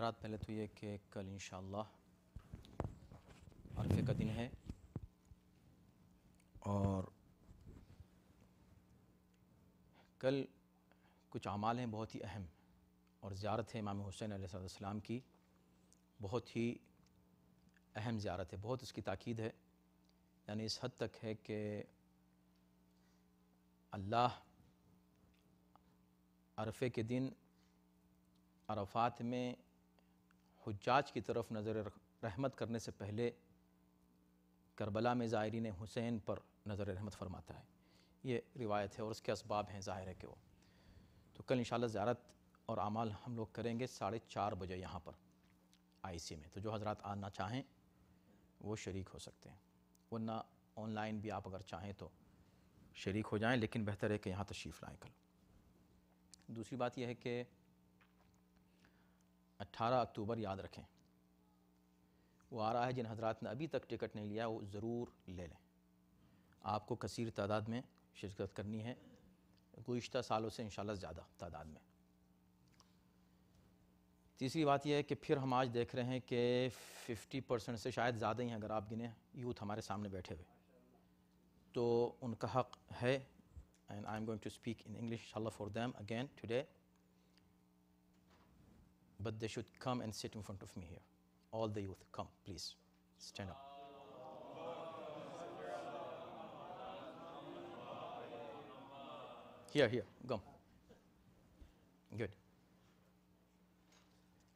हजरात पहले तो ये कि कल इन शर्फे का दिन है और कल कुछ अमाल हैं बहुत ही अहम और ज़्यारत है इमाम हुसैन सलाम की बहुत ही अहम ज़्यारत है बहुत उसकी ताक़ीद है यानी इस हद तक है कि अल्लाह अरफे के दिन अरफात में हजाज की तरफ नज़र रहमत करने से पहले करबला में ज़ायरीन हुसैन पर नज़र रहमत फरमाता है ये रिवायत है और उसके इसबाब हैं ज़ाहिर है कि वो तो कल इन ज़्यारत और अमाल हम लोग करेंगे साढ़े चार बजे यहाँ पर आई सी में तो जो हज़रा आना चाहें वो शर्क हो सकते हैं वरना ऑनलाइन भी आप अगर चाहें तो शर्क हो जाएँ लेकिन बेहतर है कि यहाँ तशरीफ़ लाएँ कल दूसरी बात यह है कि 18 अक्टूबर याद रखें वो आ रहा है जिन हजरात ने अभी तक टिकट नहीं लिया वो ज़रूर ले लें आपको कसर तादाद में शिरकत करनी है गुज्त सालों से इन ज़्यादा तादाद में तीसरी बात यह है कि फिर हम आज देख रहे हैं कि 50 परसेंट से शायद ज़्यादा ही हैं अगर आप गिने यूथ हमारे सामने बैठे हुए तो उनका हक है and I am going to speak in English for them again today but they should come and sit in front of me here. All the youth, come, please, stand up. Here, here, come. Good.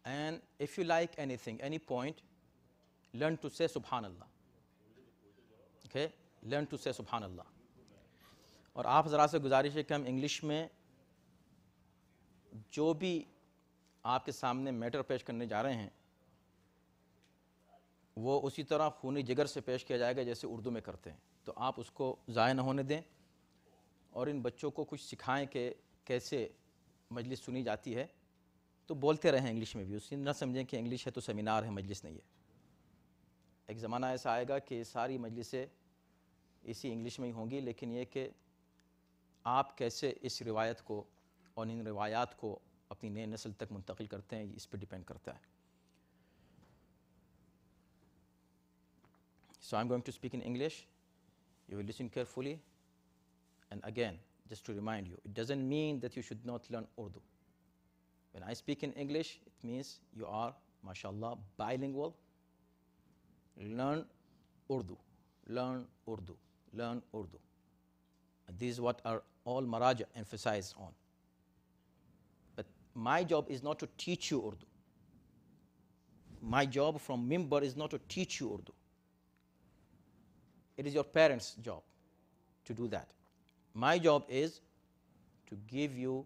And if you like anything, any point, learn to say subhanallah. Okay? Learn to say subhanallah. और आप ज़रा से गुजारिश है कि हम English में जो भी आपके सामने मैटर पेश करने जा रहे हैं वो उसी तरह खूनी जिगर से पेश किया जाएगा जैसे उर्दू में करते हैं तो आप उसको ज़ाय न होने दें और इन बच्चों को कुछ सिखाएं कि कैसे मजलिस सुनी जाती है तो बोलते रहें इंग्लिश में भी उसी ना समझें कि इंग्लिश है तो सेमिनार है मजलिस नहीं है एक ज़माना ऐसा आएगा कि सारी मजलिसें इसी इंग्लिश में ही होंगी लेकिन ये कि आप कैसे इस रिवायत को और इन रिवायात को So I'm going to speak in English. You will listen carefully. And again, just to remind you, it doesn't mean that you should not learn Urdu. When I speak in English, it means you are, mashallah, bilingual. Learn Urdu. Learn Urdu. Learn Urdu. this is what our all maraja emphasize on. My job is not to teach you Urdu. My job from member is not to teach you Urdu. It is your parents' job to do that. My job is to give you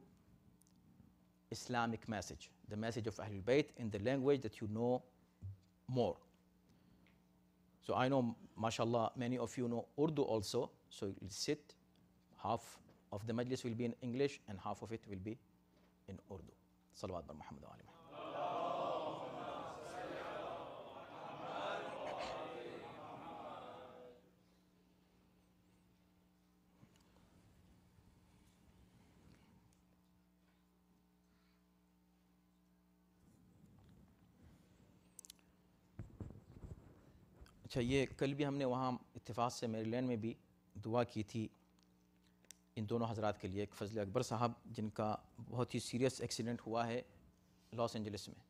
Islamic message, the message of Ahlul Bayt in the language that you know more. So I know, mashallah, many of you know Urdu also. So you'll sit, half of the majlis will be in English and half of it will be in Urdu. सलवा महमद अच्छा ये कल भी हमने वहाँ इतफ़ाक़ से Maryland में भी दुआ की थी इन दोनों हजरात के लिए एक फजल अकबर साहब जिनका बहुत ही सीरियस एक्सीडेंट हुआ है लॉस एंजलिस में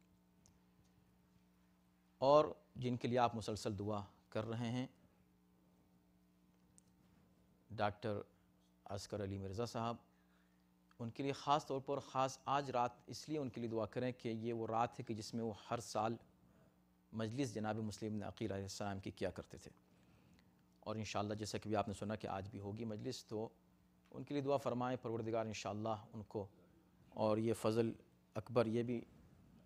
और जिनके लिए आप मुसलसल दुआ कर रहे हैं डॉक्टर असकर अली मिर्ज़ा साहब उनके लिए ख़ास तौर पर ख़ास आज रात इसलिए उनके लिए दुआ करें कि ये वो रात है कि जिसमें वो हर साल मजलिस जनाब मुस्लिम नकील की किया करते थे और इन जैसा कि भी आपने सुना कि आज भी होगी मजलिस तो उनके लिए दुआ फरमाएँ परवरदिगार इन उनको और ये फ़ज़ल अकबर ये भी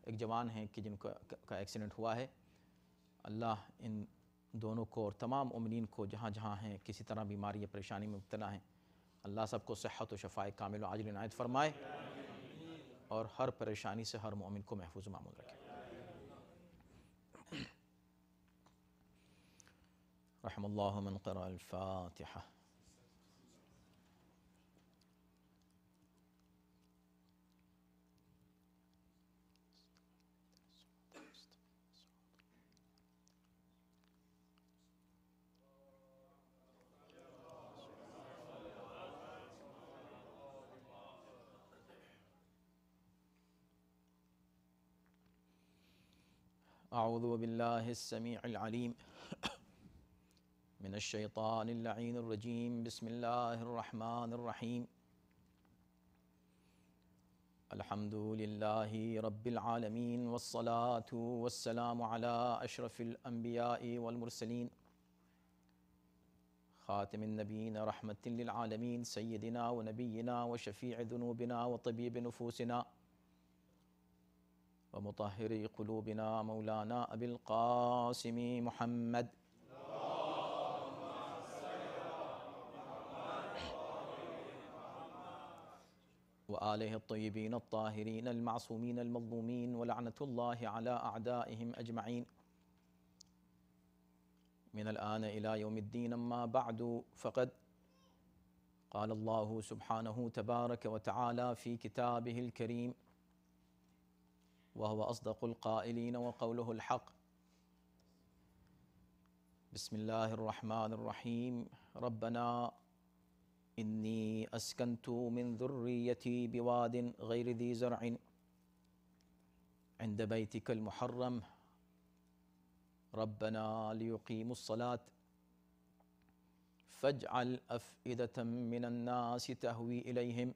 एक जवान हैं कि जिनका का एक्सीडेंट हुआ है अल्लाह इन दोनों को और तमाम उमरीन को जहाँ जहाँ हैं किसी तरह बीमारी या परेशानी में मुबतला हैं अल्लाह सब को सेहत व शफाए कामिल आजिल नायत फरमाए और हर परेशानी से हर मोमिन को महफूज मामूल रखे रहमल फ़ातिहा أعوذ بالله السميع العليم من الشيطان اللعين الرجيم بسم الله الرحمن الرحيم الحمد لله رب العالمين والصلاة والسلام على أشرف الأنبياء والمرسلين خاتم النبيين رحمة للعالمين سيدنا ونبينا وشفيع ذنوبنا وطبيب نفوسنا ومطهري قلوبنا مولانا أبي القاسم محمد وآله الطيبين الطاهرين المعصومين المظلومين ولعنة الله على أعدائهم أجمعين من الآن إلى يوم الدين أما بعد فقد قال الله سبحانه تبارك وتعالى في كتابه الكريم وهو أصدق القائلين وقوله الحق بسم الله الرحمن الرحيم ربنا إني أسكنت من ذريتي بواد غير ذي زرع عند بيتك المحرم ربنا ليقيموا الصلاة فاجعل أفئدة من الناس تهوي إليهم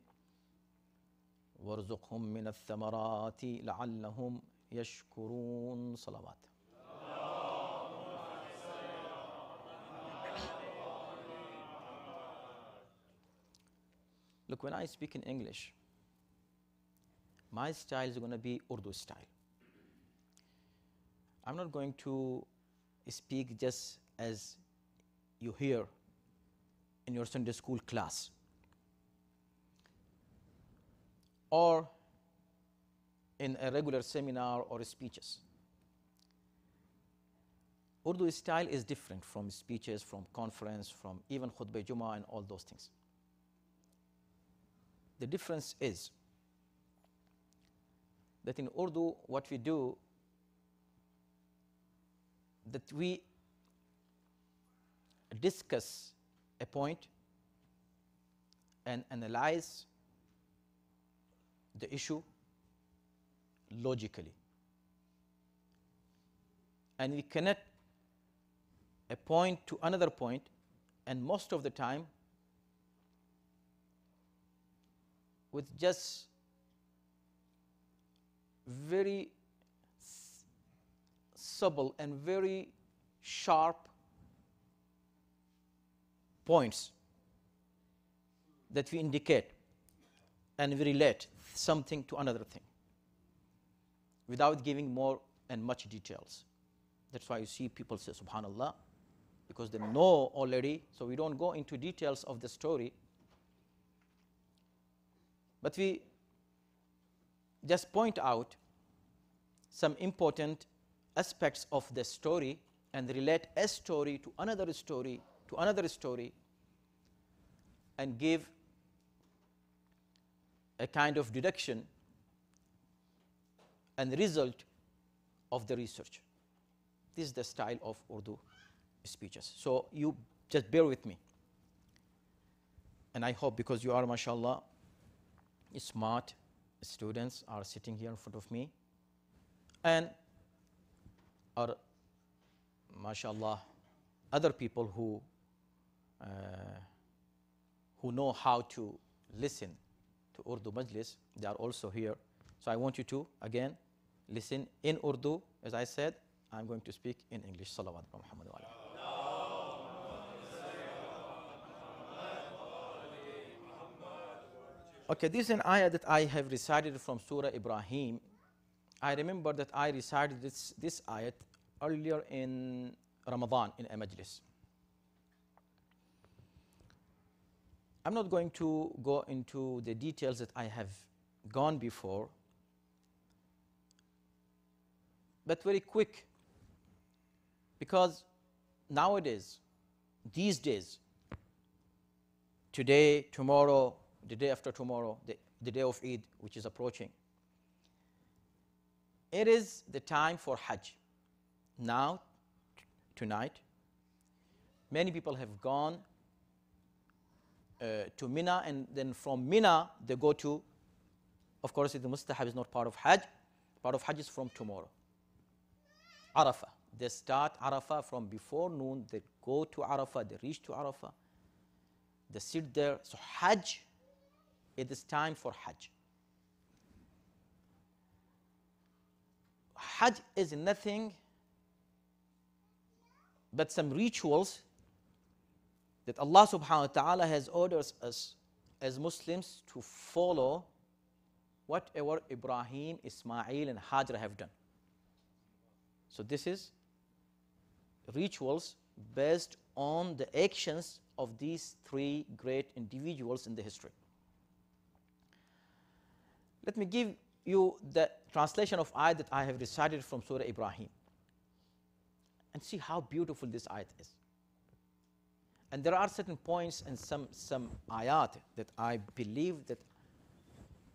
وارزقهم من الثمرات لعلهم يشكرون صلوات Look, when I speak in English, my style is going to be Urdu style. I'm not going to speak just as you hear in your Sunday school class. or in a regular seminar or speeches. Urdu style is different from speeches, from conference, from even khutbah juma and all those things. The difference is that in Urdu, what we do, that we discuss a point and analyze the issue logically. And we connect a point to another point, and most of the time, with just very subtle and very sharp points that we indicate and we relate something to another thing without giving more and much details. That's why you see people say, subhanallah, because they know already, so we don't go into details of the story. But we just point out some important aspects of the story and relate a story to another story to another story and give a kind of deduction and result of the research. This is the style of Urdu speeches. So you just bear with me. And I hope because you are, mashallah, smart students are sitting here in front of me and are, mashallah, other people who, uh, who know how to listen to Urdu Majlis. They are also here. So I want you to, again, listen in Urdu. As I said, I'm going to speak in English. Salawat from Muhammad. Okay, this is an ayah that I have recited from Surah Ibrahim. I remember that I recited this, this ayat earlier in Ramadan in a majlis. I'm not going to go into the details that I have gone before, but very quick because nowadays, these days, today, tomorrow, the day after tomorrow, the, the day of Eid, which is approaching, it is the time for Hajj. Now, tonight, many people have gone uh, to Mina, and then from Mina they go to, of course, the mustahab is not part of Hajj, part of Hajj is from tomorrow. Arafah. They start Arafah from before noon, they go to Arafah, they reach to Arafah, they sit there. So Hajj, it is time for Hajj. Hajj is nothing but some rituals that Allah subhanahu wa ta'ala has ordered us as Muslims to follow whatever Ibrahim, Ismail, and Hajr have done. So this is rituals based on the actions of these three great individuals in the history. Let me give you the translation of ayat that I have recited from Surah Ibrahim and see how beautiful this ayat is. And there are certain points and some, some ayat that I believe that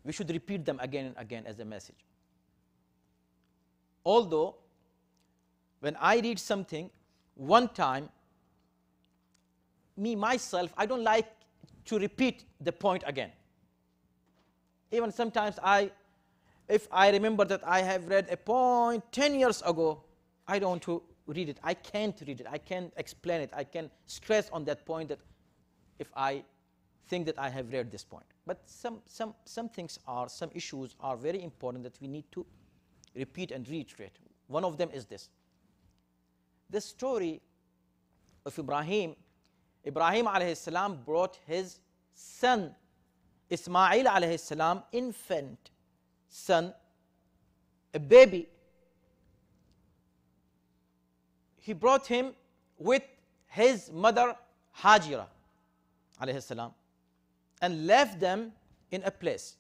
we should repeat them again and again as a message. Although, when I read something one time, me, myself, I don't like to repeat the point again. Even sometimes I, if I remember that I have read a point 10 years ago, I don't want to read it. I can't read it. I can't explain it. I can stress on that point that if I think that I have read this point. But some, some, some things are, some issues are very important that we need to repeat and reiterate. One of them is this. The story of Ibrahim, Ibrahim alayhi salam brought his son Ismail alayhi salam, infant son, a baby he brought him with his mother Hajira السلام, and left them in a place.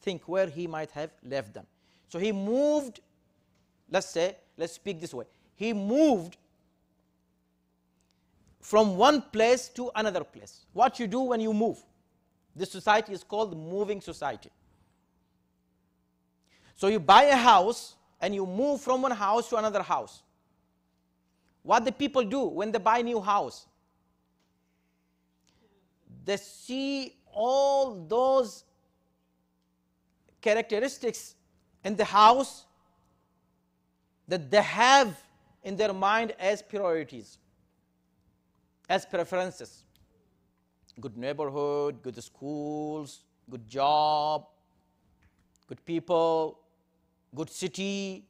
Think where he might have left them. So he moved, let's say, let's speak this way. He moved from one place to another place. What you do when you move. This society is called moving society. So you buy a house and you move from one house to another house. What the people do when they buy a new house? They see all those characteristics in the house that they have in their mind as priorities, as preferences. Good neighborhood, good schools, good job, good people, good city,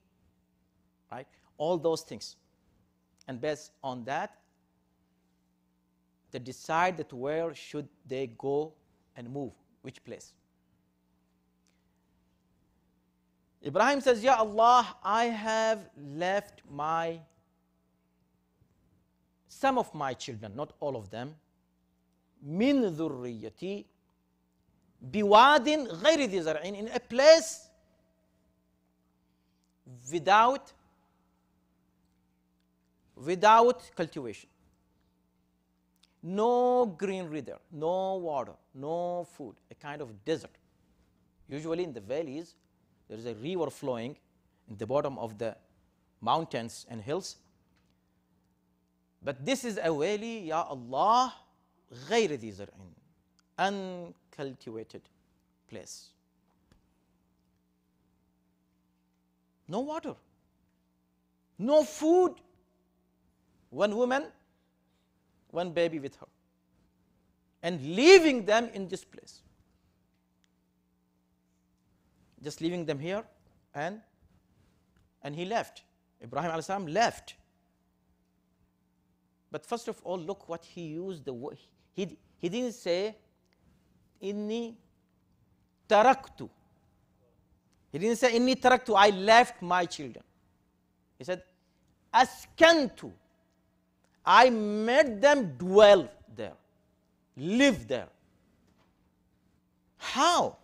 right? All those things and based on that, they decide that where should they go and move, which place. Ibrahim says, Ya Allah, I have left my some of my children, not all of them, min dhurriyati biwadin ghayri in a place without without cultivation. No green reader, no water, no food, a kind of desert. Usually in the valleys, there is a river flowing in the bottom of the mountains and hills. But this is a valley, Ya Allah, غير ذي uncultivated place. No water, no food, one woman, one baby with her and leaving them in this place. Just leaving them here and, and he left. Ibrahim al salam left. But first of all, look what he used the word. He, he didn't say, Inni taraktu. He didn't say, Inni taraktu, I left my children. He said, Askantu. I made them dwell there, live there. How?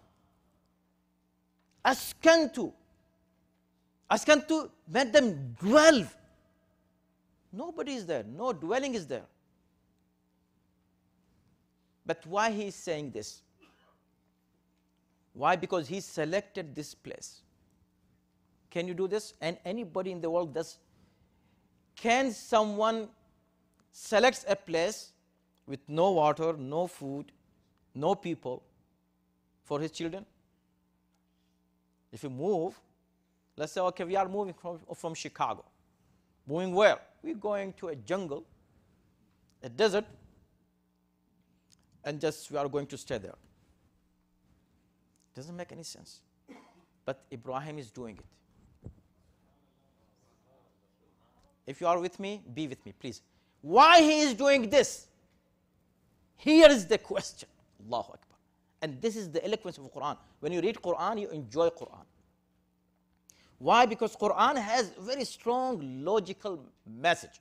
Askantu. Askantu made them dwell. Nobody is there, no dwelling is there. But why he is saying this? Why? Because he selected this place. Can you do this? And anybody in the world does. Can someone selects a place with no water, no food, no people for his children? If you move, let us say okay we are moving from, from Chicago, moving where? We are going to a jungle, a desert and just we are going to stay there. Doesn't make any sense. But Ibrahim is doing it. If you are with me, be with me please. Why he is doing this? Here is the question. Allahu Akbar. And this is the eloquence of Quran. When you read Quran, you enjoy Quran. Why? Because Quran has very strong logical message.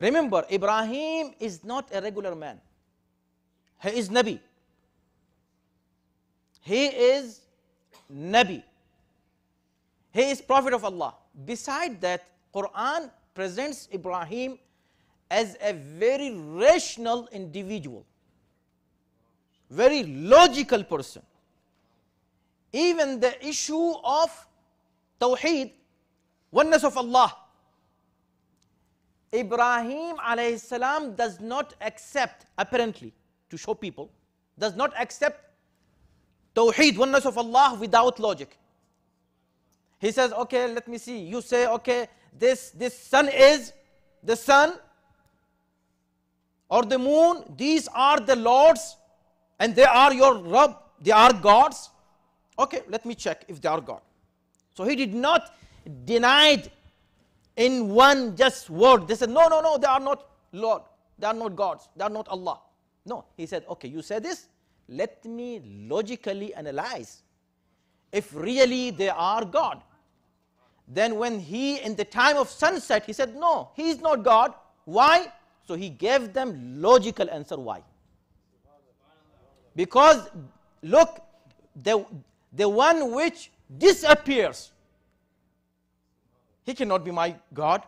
Remember, Ibrahim is not a regular man. He is Nabi. He is Nabi. He is prophet of Allah. Beside that, Quran presents Ibrahim as a very rational individual, very logical person. Even the issue of Tawheed, oneness of Allah, Ibrahim alayhi salam does not accept, apparently, to show people, does not accept Tawheed, oneness of Allah without logic. He says, okay, let me see. You say, okay, this, this sun is the sun or the moon. These are the lords and they are your rub. They are gods. Okay, let me check if they are God. So he did not denied in one just word. They said, no, no, no, they are not Lord. They are not gods. They are not Allah. No, he said, okay, you say this. Let me logically analyze if really they are God. Then when he, in the time of sunset, he said, no, he is not God. Why? So he gave them logical answer why. Because look, the, the one which disappears, he cannot be my God,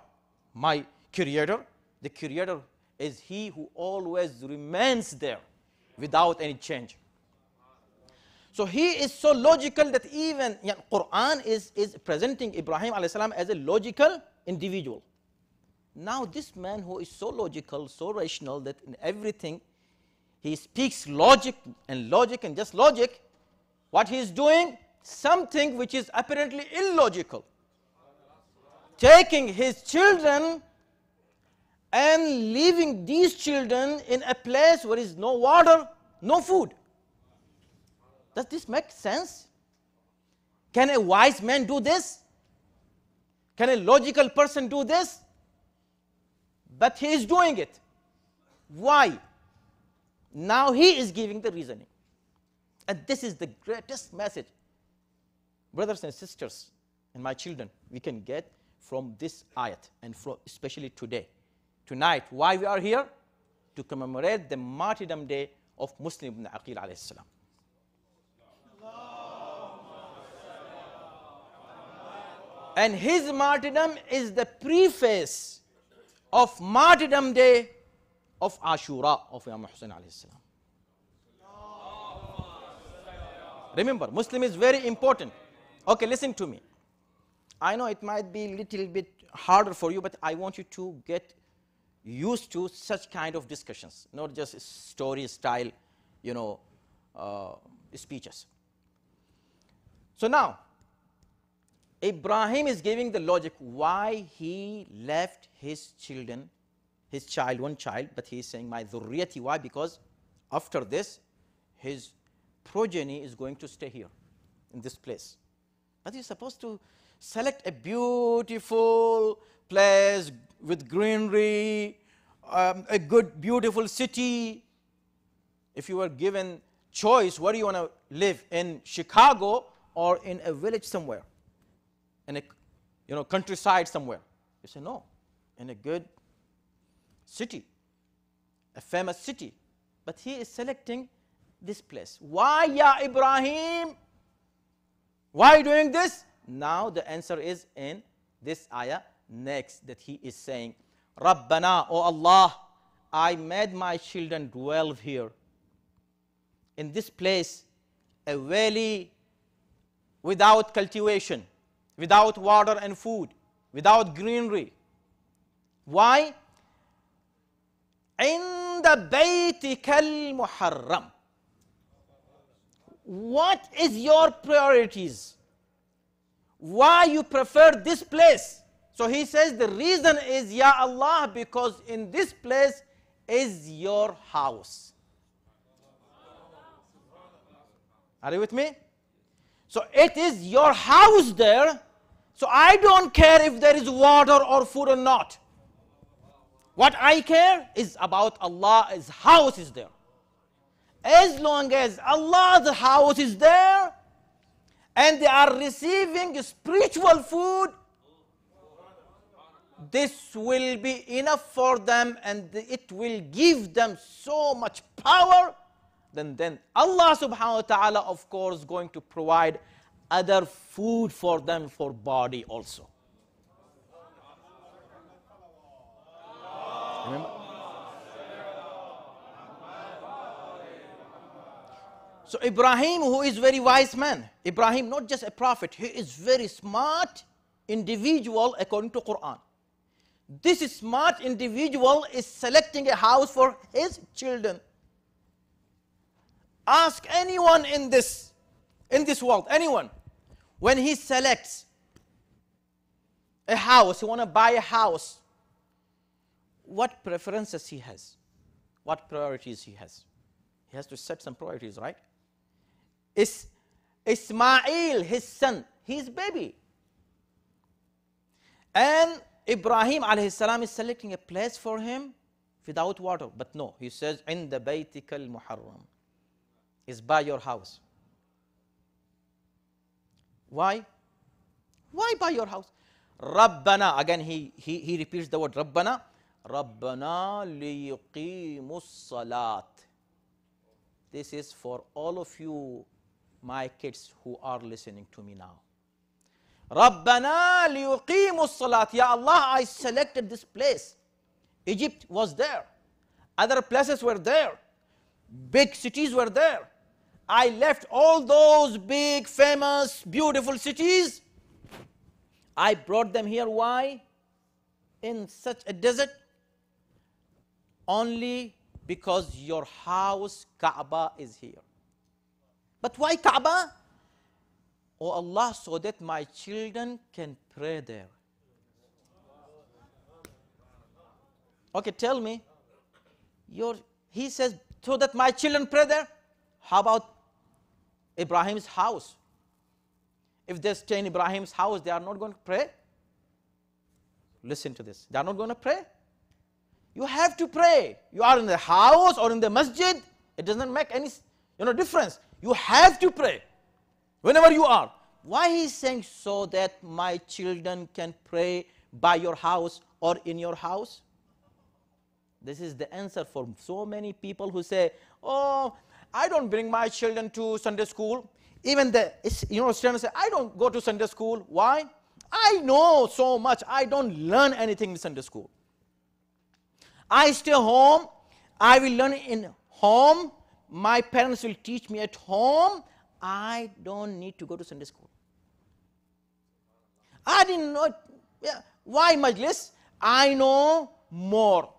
my creator. The creator is he who always remains there without any change. So he is so logical that even Quran is, is presenting Ibrahim as a logical individual. Now this man who is so logical, so rational that in everything he speaks logic and logic and just logic, what he is doing? Something which is apparently illogical. Taking his children and leaving these children in a place where is no water, no food. Does this make sense? Can a wise man do this? Can a logical person do this? But he is doing it. Why? Now he is giving the reasoning. And this is the greatest message, brothers and sisters, and my children, we can get from this ayat and from especially today. Tonight, why we are here? To commemorate the martyrdom day of Muslim ibn Aqil alayhi salam. And his martyrdom is the preface of martyrdom day of Ashura of Imam Hussein alayhi salam. Remember, Muslim is very important. Okay, listen to me. I know it might be a little bit harder for you, but I want you to get used to such kind of discussions, not just story style, you know, uh, speeches. So now, Ibrahim is giving the logic why he left his children, his child, one child, but he is saying my dhurriyati, why? Because after this, his progeny is going to stay here in this place. But he's supposed to select a beautiful place with greenery, um, a good, beautiful city. If you were given choice, where do you want to live? In Chicago or in a village somewhere? in a you know, countryside somewhere. You say, no, in a good city, a famous city. But he is selecting this place. Why, Ya Ibrahim? Why doing this? Now the answer is in this ayah next that he is saying, Rabbana, O Allah, I made my children dwell here. In this place, a valley without cultivation without water and food, without greenery. Why? In عند al-Muharram, what What is your priorities? Why you prefer this place? So he says the reason is Ya Allah because in this place is your house. Are you with me? So it is your house there so I don't care if there is water or food or not. What I care is about Allah's house is there. As long as Allah's house is there and they are receiving spiritual food, this will be enough for them and it will give them so much power. Then, then Allah subhanahu wa ta'ala, of course, going to provide other food for them for body also. So Ibrahim, who is very wise man, Ibrahim not just a prophet, he is very smart individual according to Quran. This smart individual is selecting a house for his children. Ask anyone in this in this world, anyone, when he selects a house, he want to buy a house, what preferences he has, what priorities he has. He has to set some priorities, right? Is Ismail, his son, his baby. And Ibrahim alayhi salam is selecting a place for him without water. But no, he says, in the al Muharram. It's by your house. Why? Why buy your house? Rabbana, again he, he, he repeats the word Rabbana. Rabbana liyuqimus salat. This is for all of you, my kids who are listening to me now. Rabbana liyuqimus salat. Ya Allah, I selected this place. Egypt was there. Other places were there. Big cities were there. I left all those big, famous, beautiful cities. I brought them here. Why? In such a desert? Only because your house, Kaaba, is here. But why Kaaba? Oh Allah, so that my children can pray there. Okay, tell me. Your, he says, so that my children pray there? How about Ibrahim's house. If they stay in Ibrahim's house, they are not going to pray. Listen to this. They are not going to pray. You have to pray. You are in the house or in the masjid. It doesn't make any you know, difference. You have to pray whenever you are. Why he's saying so that my children can pray by your house or in your house? This is the answer for so many people who say, Oh, I don't bring my children to Sunday school. Even the you know students say, I don't go to Sunday school. Why? I know so much. I don't learn anything in Sunday school. I stay home. I will learn in home. My parents will teach me at home. I don't need to go to Sunday school. I didn't know. Yeah. Why Majlis? I know more.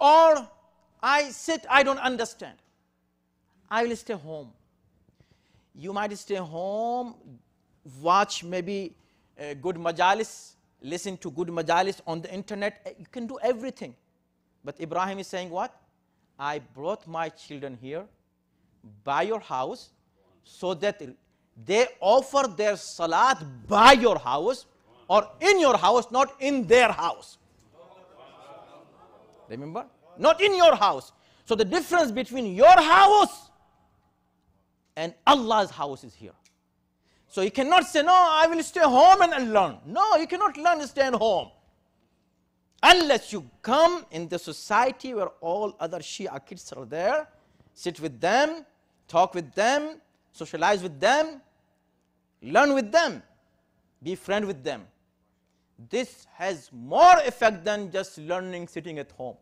Or I sit, I don't understand. I will stay home. You might stay home, watch maybe good majalis, listen to good majalis on the internet. You can do everything. But Ibrahim is saying what? I brought my children here by your house so that they offer their salat by your house or in your house, not in their house. Remember? not in your house. So the difference between your house and Allah's house is here. So you cannot say, No, I will stay home and learn. No, you cannot learn to stay at home. Unless you come in the society where all other Shia kids are there, sit with them, talk with them, socialize with them, learn with them, be friend with them. This has more effect than just learning sitting at home.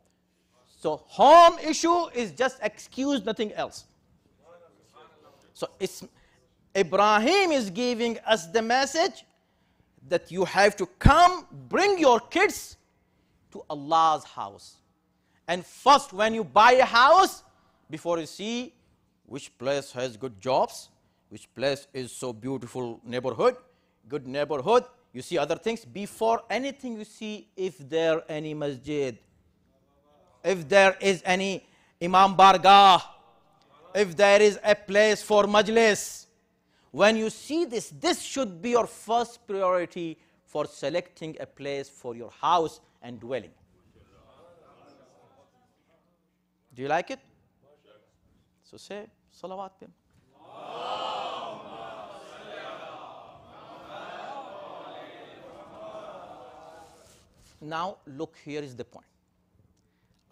So home issue is just excuse, nothing else. So Ibrahim is giving us the message that you have to come, bring your kids to Allah's house. And first, when you buy a house, before you see which place has good jobs, which place is so beautiful neighborhood, good neighborhood, you see other things. Before anything, you see if there any masjid, if there is any Imam Bargah, if there is a place for majlis, when you see this, this should be your first priority for selecting a place for your house and dwelling. Do you like it? So say salawat to Now look, here is the point.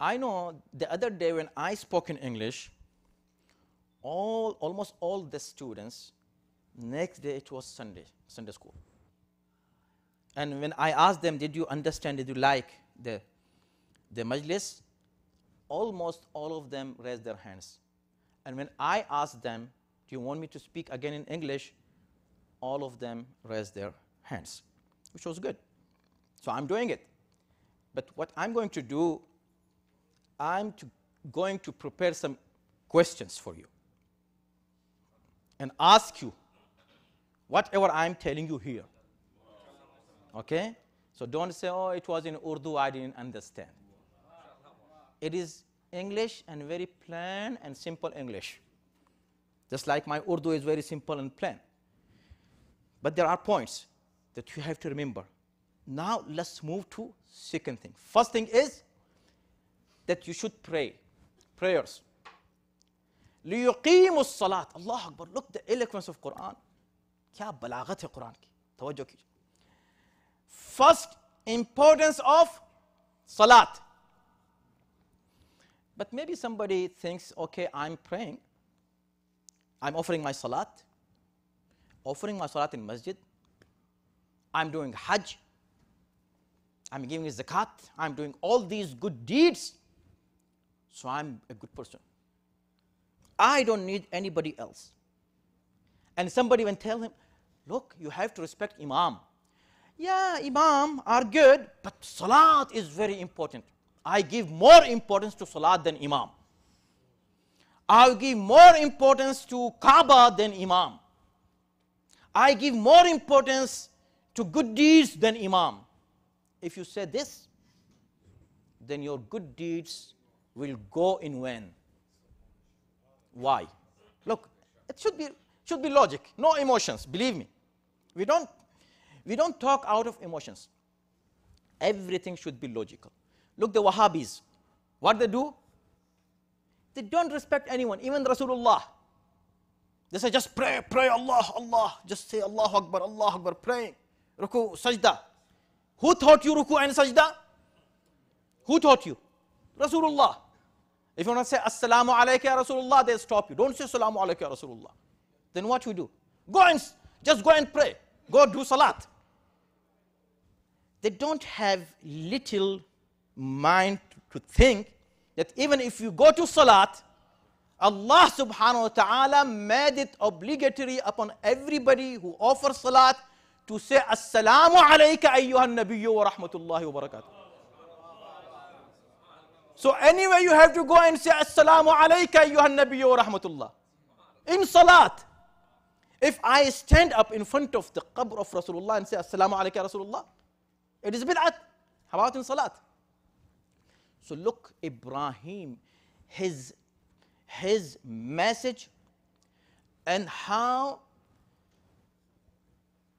I know the other day when I spoke in English, all, almost all the students, next day it was Sunday, Sunday school. And when I asked them, did you understand, did you like the, the majlis, almost all of them raised their hands. And when I asked them, do you want me to speak again in English, all of them raised their hands, which was good. So I'm doing it. But what I'm going to do I'm to going to prepare some questions for you and ask you whatever I'm telling you here. Okay? So don't say, oh, it was in Urdu, I didn't understand. It is English and very plain and simple English. Just like my Urdu is very simple and plain. But there are points that you have to remember. Now let's move to second thing. First thing is that you should pray. Prayers. لِيُقِيمُ الصَّلَاةِ Allah Akbar, look the eloquence of Quran. کیا بلاغت ہے قرآن first importance of salat but maybe somebody thinks okay I'm praying I'm offering my salat offering my salat in masjid I'm doing hajj I'm giving zakat I'm doing all these good deeds so I'm a good person. I don't need anybody else. And somebody will tell him, look, you have to respect Imam. Yeah, Imam are good, but Salat is very important. I give more importance to Salat than Imam. I give more importance to Kaaba than Imam. I give more importance to good deeds than Imam. If you say this, then your good deeds will go in when? Why? Look, it should be, should be logic, no emotions, believe me. We don't, we don't talk out of emotions. Everything should be logical. Look, the Wahhabis, what they do? They don't respect anyone, even Rasulullah. They say, just pray, pray, Allah, Allah. Just say, Allah Akbar, Allah Akbar, praying. Ruku, sajda. Who taught you ruku and sajda? Who taught you? Rasulullah. If you want to say Assalamu alayka ya Rasulullah, they stop you. Don't say Assalamu alayka ya Rasulullah. Then what you do? Go and just go and pray. Go do salat. They don't have little mind to think that even if you go to salat, Allah subhanahu wa ta'ala made it obligatory upon everybody who offers salat to say Assalamu alayka ayyuhan nabiyyu wa rahmatullahi wa barakatuh. So anyway, you have to go and say Assalamu alayka ayyuhan wa rahmatullah. In salat. If I stand up in front of the qabr of Rasulullah and say Assalamu Alaikum, Rasulullah, it is bid'at. How about in salat? So look, Ibrahim, his, his message and how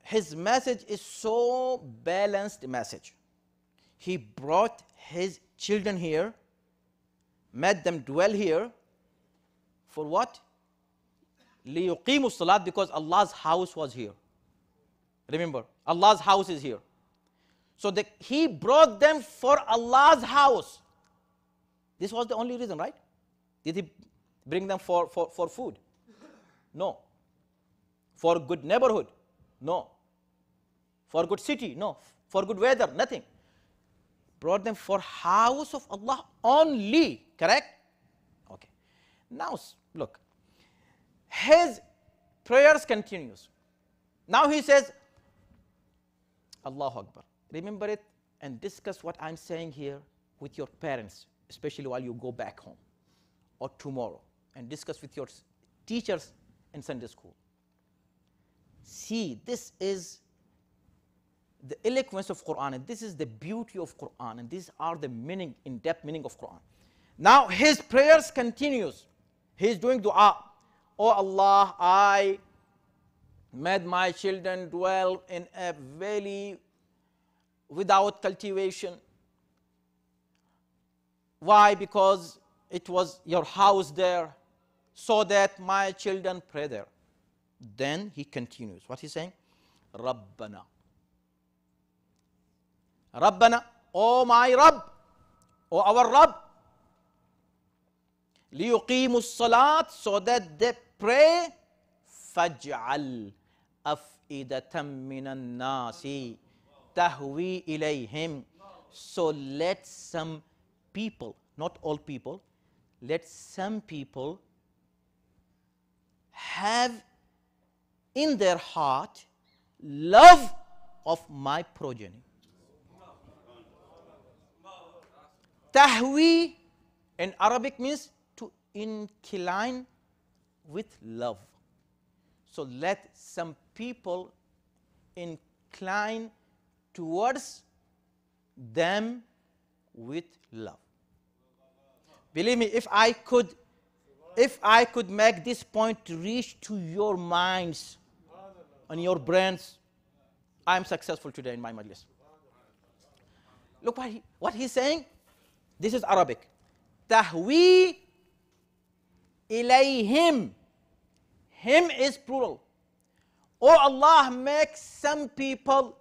his message is so balanced message. He brought his children here made them dwell here for what? لِيُقِيمُ because Allah's house was here. Remember, Allah's house is here. So the, He brought them for Allah's house. This was the only reason, right? Did He bring them for, for, for food? No. For good neighborhood? No. For good city? No. For good weather? Nothing brought them for house of Allah only, correct? Okay. Now look, his prayers continues. Now he says, Allahu Akbar. Remember it and discuss what I'm saying here with your parents, especially while you go back home or tomorrow and discuss with your teachers in Sunday school. See, this is the eloquence of Quran and this is the beauty of Quran and these are the meaning in depth meaning of Quran. Now his prayers continues. He is doing dua. Oh Allah, I made my children dwell in a valley without cultivation. Why? Because it was your house there, so that my children pray there. Then he continues. What he's saying? رَبَّنَا ربنا او ماي رب او اور رب ليقيموا الصلاة so that they pray فاجعل أفئدة من الناس تهوي إليهم so let some people not all people let some people have in their heart love of my progeny Tahwi in Arabic means to incline with love. So, let some people incline towards them with love. Believe me, if I could, if I could make this point reach to your minds and your brains, I am successful today in my majlis. Look what, he, what he's saying. This is Arabic. Tahwi ilayhim. Him is plural. Oh Allah makes some people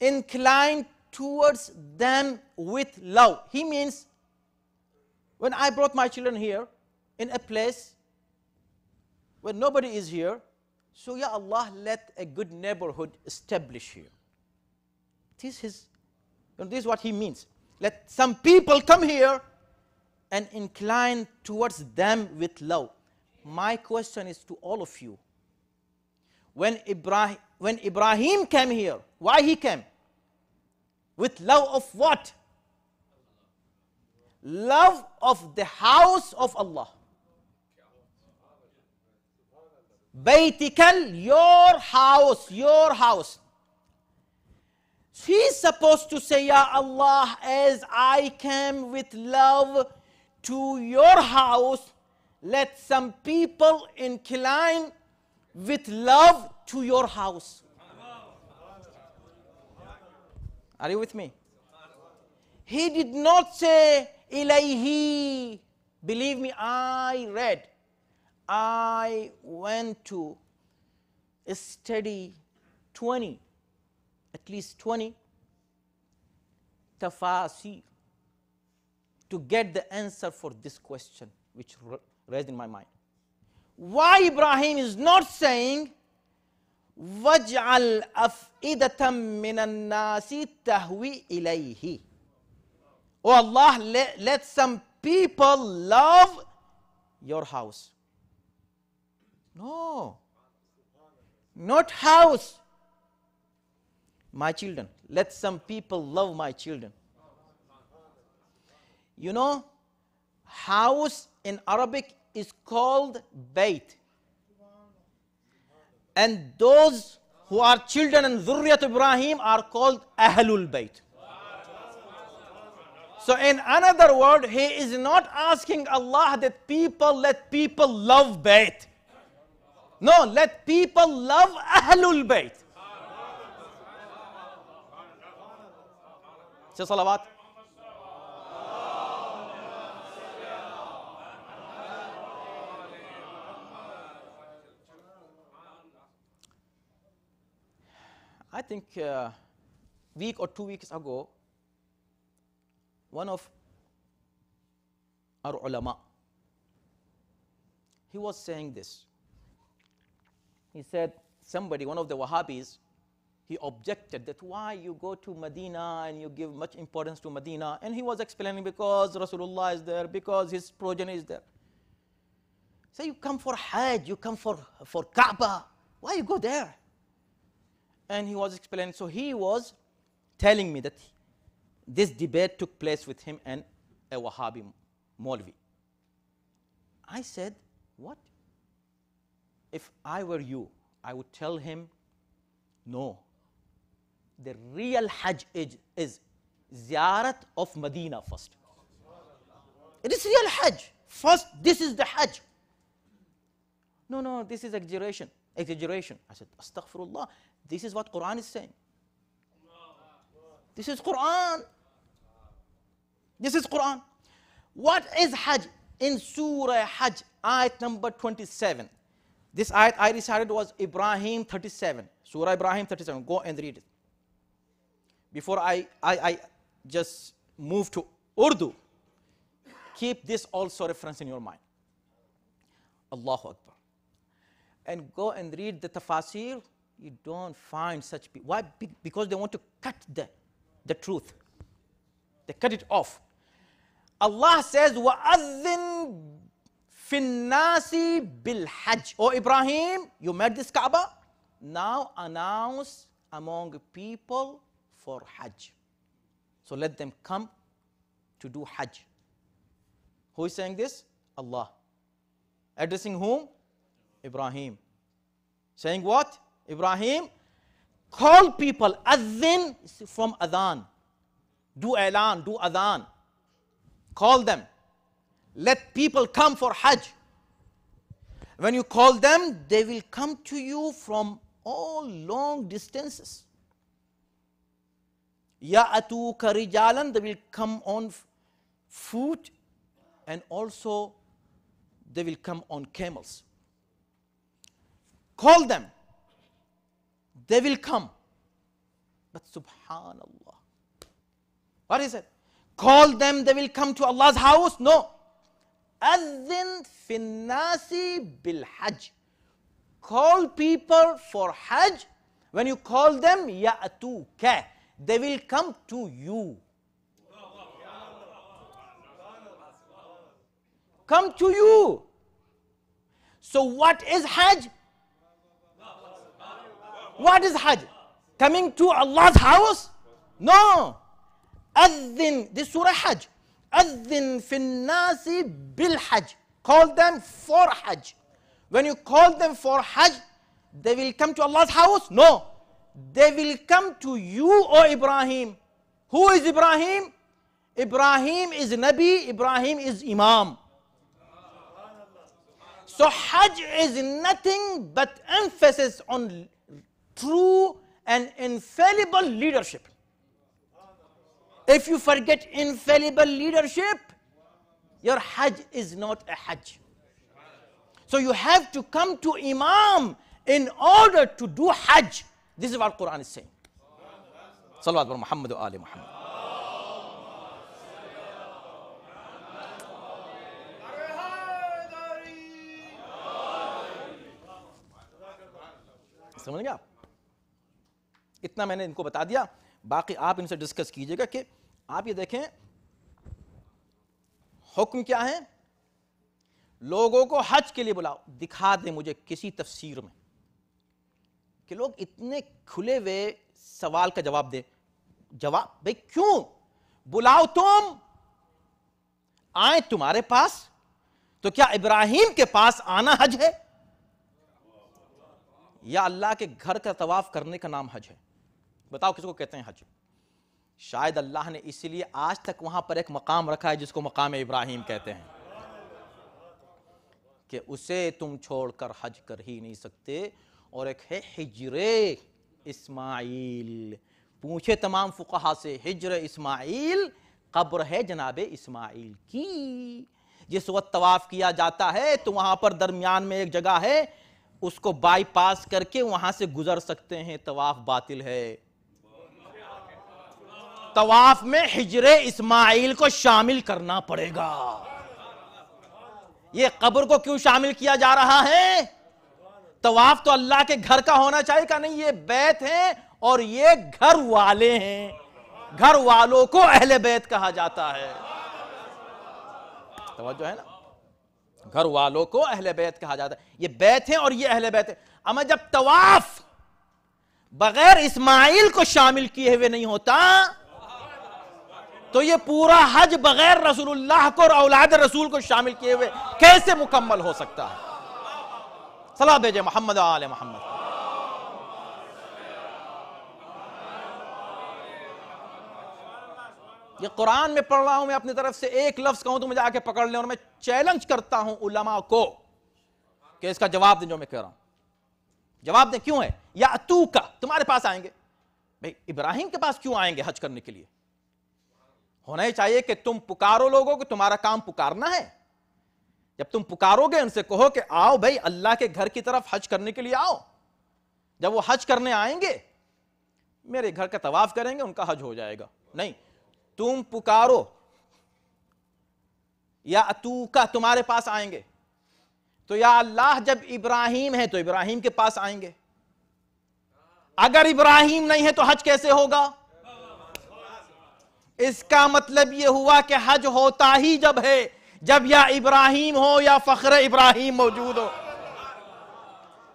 inclined towards them with love. He means when I brought my children here in a place where nobody is here, so Ya Allah, let a good neighborhood establish here. This is, this is what he means. Let some people come here and incline towards them with love. My question is to all of you. When Ibrahim, when Ibrahim came here, why he came? With love of what? Love of the house of Allah. baitikal your house, your house. He's supposed to say, Ya Allah, as I came with love to your house, let some people incline with love to your house. Are you with me? He did not say, Ilayhi. Believe me, I read. I went to study 20 at least 20 tafasir to get the answer for this question which raised in my mind. Why Ibrahim is not saying وَاجْعَلْ أَفْئِدَةً مِّنَ النَّاسِ tahwi ilayhi," Oh Allah, let, let some people love your house. No, not house, my children. Let some people love my children. You know, house in Arabic is called Bayt. And those who are children in Zurriyat Ibrahim are called Ahlul Bayt. So, in another word, he is not asking Allah that people let people love Bayt. No, let people love Ahlul Bayt. I think uh, week or two weeks ago, one of our ulama, he was saying this. He said, somebody, one of the Wahhabis, he objected that why you go to Medina and you give much importance to Medina. And he was explaining because Rasulullah is there, because his progeny is there. Say so you come for Hajj, you come for, for Kaaba, why you go there? And he was explaining, so he was telling me that this debate took place with him and a Wahhabi Maulvi. I said, what? If I were you, I would tell him, no, the real Hajj is, is ziyarat of Medina first. It is real Hajj. First, this is the Hajj. No, no, this is exaggeration. Exaggeration. I said, Astaghfirullah. This is what Quran is saying. This is Quran. This is Quran. What is Hajj? In Surah Hajj, ayat number 27. This ayat I recited was Ibrahim 37. Surah Ibrahim 37. Go and read it before I, I, I just move to Urdu, keep this also reference in your mind. Allahu Akbar. And go and read the tafasir, you don't find such people. Why? Because they want to cut the, the truth. They cut it off. Allah says, وَأَذِّن فِي النَّاسِ بِالْحَجِّ Oh Ibrahim, you made this Kaaba? Now announce among people for Hajj. So let them come to do Hajj. Who is saying this? Allah. Addressing whom? Ibrahim. Saying what? Ibrahim, call people. Adhan from Adhan. Do Alan, do Adhan. Call them. Let people come for Hajj. When you call them, they will come to you from all long distances. Ya'atu karijalan, they will come on foot and also they will come on camels. Call them, they will come. But subhanallah, what is it? Call them, they will come to Allah's house? No. Azin finnasi bil hajj. Call people for hajj. When you call them, ya'atuka they will come to you. Come to you. So, what is Hajj? What is Hajj? Coming to Allah's house? No. Adhin, this surah Hajj. Adhin nasi bil Hajj. Call them for Hajj. When you call them for Hajj, they will come to Allah's house? No they will come to you, O Ibrahim. Who is Ibrahim? Ibrahim is Nabi, Ibrahim is Imam. So Hajj is nothing but emphasis on true and infallible leadership. If you forget infallible leadership, your Hajj is not a Hajj. So you have to come to Imam in order to do Hajj. This is what Quran is saying. Salawat wa Muhammad wa Ali Muhammad. समझ गया इतना मैंने इनको बता दिया बाकी आप इनसे डिस्कस कीजिएगा कि आप ये देखें हुक्म क्या है लोगों को हज के लिए बुलाओ दिखा दे मुझे किसी तफसीर में कि लोग इतने खुले हुए सवाल का जवाब दे जवाब भाई क्यों बुलाओ तुम आए तुम्हारे पास तो क्या इब्राहिम के पास आना हज है या अल्लाह के घर का तवाफ करने का नाम हज है बताओ किसको कहते हैं हज शायद अल्लाह ने इसीलिए आज तक वहां पर एक मकाम रखा है जिसको मकाम इब्राहिम कहते हैं कि उसे तुम छोड़कर हज कर ही नहीं सकते और एक है हिजरे इस्माइल पूछे तमाम फुकाहा से हिजर इस्माइल कब्र है जनाब इस्माइल की जिस वक्त तवाफ़ किया जाता है तो वहाँ पर दरमियान में एक जगह है उसको बाईपास करके वहाँ से गुजर सकते हैं तवाफ़ बातिल है तवाफ में हिजर इस्माइल को शामिल करना पड़ेगा ये कब्र को क्यों शामिल किया जा रहा है तवाफ तो अल्लाह के घर का होना चाहिए का नहीं ये बैत है और ये घर वाले हैं घर वालों को अहले बैत कहा जाता है तवज्जो है ना घर वालों को अहले बैत कहा जाता है ये बैत है और ये अहले बैत है अमर जब तवाफ बगैर इस्माइल को शामिल किए हुए नहीं होता तो ये पूरा हज बगैर रसूलुल्लाह को और औलाद रसूल को शामिल किए हुए कैसे मुकम्मल हो सकता है सलाह भेजे मोहम्मद आल मोहम्मद ये कुरान में पढ़ रहा हूं मैं अपनी तरफ से एक लफ्ज कहूं तो मुझे आके पकड़ ले और मैं चैलेंज करता हूं उलमा को कि इसका जवाब दें जो मैं कह रहा हूं जवाब दें क्यों है या अतू का तुम्हारे पास आएंगे भाई इब्राहिम के पास क्यों आएंगे हज करने के लिए होना ही चाहिए कि तुम पुकारो लोगों को तुम्हारा काम पुकारना है जब तुम पुकारोगे उनसे कहो कि आओ भाई अल्लाह के घर की तरफ हज करने के लिए आओ जब वो हज करने आएंगे मेरे घर का तवाफ करेंगे उनका हज हो जाएगा नहीं तुम पुकारो या अतूका तुम्हारे पास आएंगे तो या अल्लाह जब इब्राहिम है तो इब्राहिम के पास आएंगे अगर इब्राहिम नहीं है तो हज कैसे होगा इसका मतलब यह हुआ कि हज होता ही जब है जब या इब्राहिम हो या फख्र इब्राहिम मौजूद हो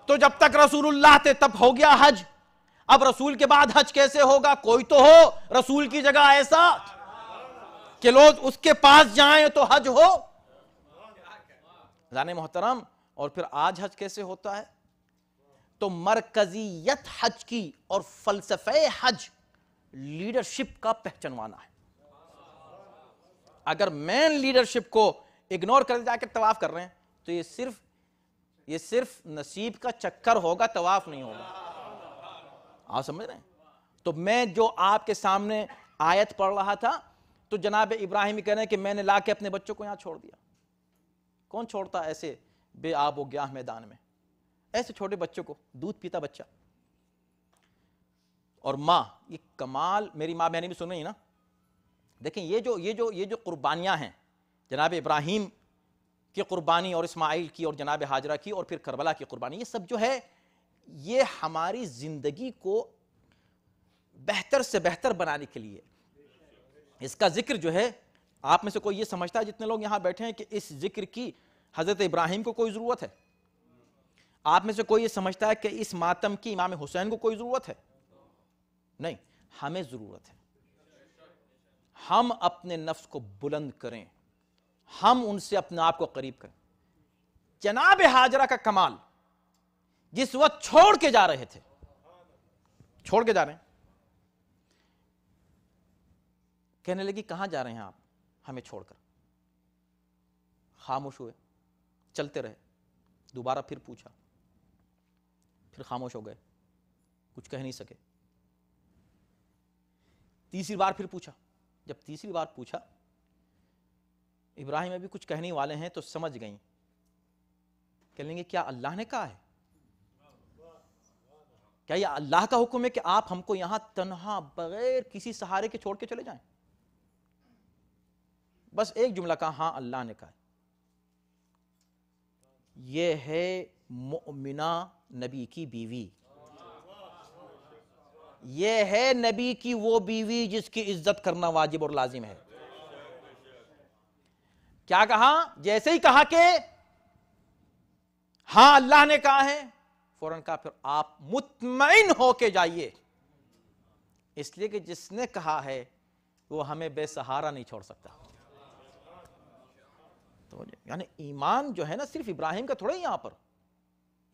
तो जब तक रसूलुल्लाह थे तब हो गया हज अब रसूल के बाद हज कैसे होगा कोई तो हो रसूल की जगह ऐसा कि लोग उसके पास जाएं तो हज हो जाने मोहतरम और फिर आज हज कैसे होता है तो मरकजियत हज की और फलसफे हज लीडरशिप का पहचानवाना है अगर मैन लीडरशिप को इग्नोर कर जाकर तवाफ कर रहे हैं तो ये सिर्फ ये सिर्फ नसीब का चक्कर होगा तवाफ नहीं होगा आप समझ रहे हैं तो मैं जो आपके सामने आयत पढ़ रहा था तो जनाब इब्राहिम कह रहे हैं कि मैंने ला के अपने बच्चों को यहां छोड़ दिया कौन छोड़ता ऐसे बेआब हो गया मैदान में ऐसे छोटे बच्चों को दूध पीता बच्चा और माँ ये कमाल मेरी माँ बहनी भी सुन रही ना देखें ये जो ये जो ये जो कुर्बानियाँ हैं जनाब इब्राहिम की कुर्बानी और इसमाइल की और जनाब हाजरा की और फिर करबला की कुर्बानी ये सब जो है ये हमारी ज़िंदगी को बेहतर से बेहतर बनाने के लिए इसका जिक्र जो है आप में से कोई ये समझता है जितने लोग यहाँ बैठे हैं कि इस जिक्र की हज़रत इब्राहिम को कोई ज़रूरत है आप में से कोई ये समझता है कि इस मातम की इमाम हुसैन को कोई ज़रूरत है नहीं हमें ज़रूरत है हम अपने नफ्स को बुलंद करें हम उनसे अपने आप को करीब करें जनाब हाजरा का कमाल जिस वक्त छोड़ के जा रहे थे छोड़ के जा रहे हैं कहने लगी कहां जा रहे हैं आप हमें छोड़कर खामोश हुए चलते रहे दोबारा फिर पूछा फिर खामोश हो गए कुछ कह नहीं सके तीसरी बार फिर पूछा जब तीसरी बार पूछा इब्राहिम अभी कुछ कहने वाले हैं तो समझ गई कह लेंगे क्या अल्लाह ने कहा है क्या यह अल्लाह का हुक्म है कि आप हमको यहां तनहा बगैर किसी सहारे के छोड़ के चले जाएं बस एक जुमला कहा हां अल्लाह ने कहा यह है मोमिना नबी की बीवी यह है नबी की वो बीवी जिसकी इज्जत करना वाजिब और लाजिम है क्या कहा जैसे ही कहा कि हां अल्लाह ने कहा है फौरन कहा फिर आप मुतमिन होके जाइए इसलिए कि जिसने कहा है वो हमें बेसहारा नहीं छोड़ सकता तो यानी ईमान जो है ना सिर्फ इब्राहिम का थोड़ा ही यहां पर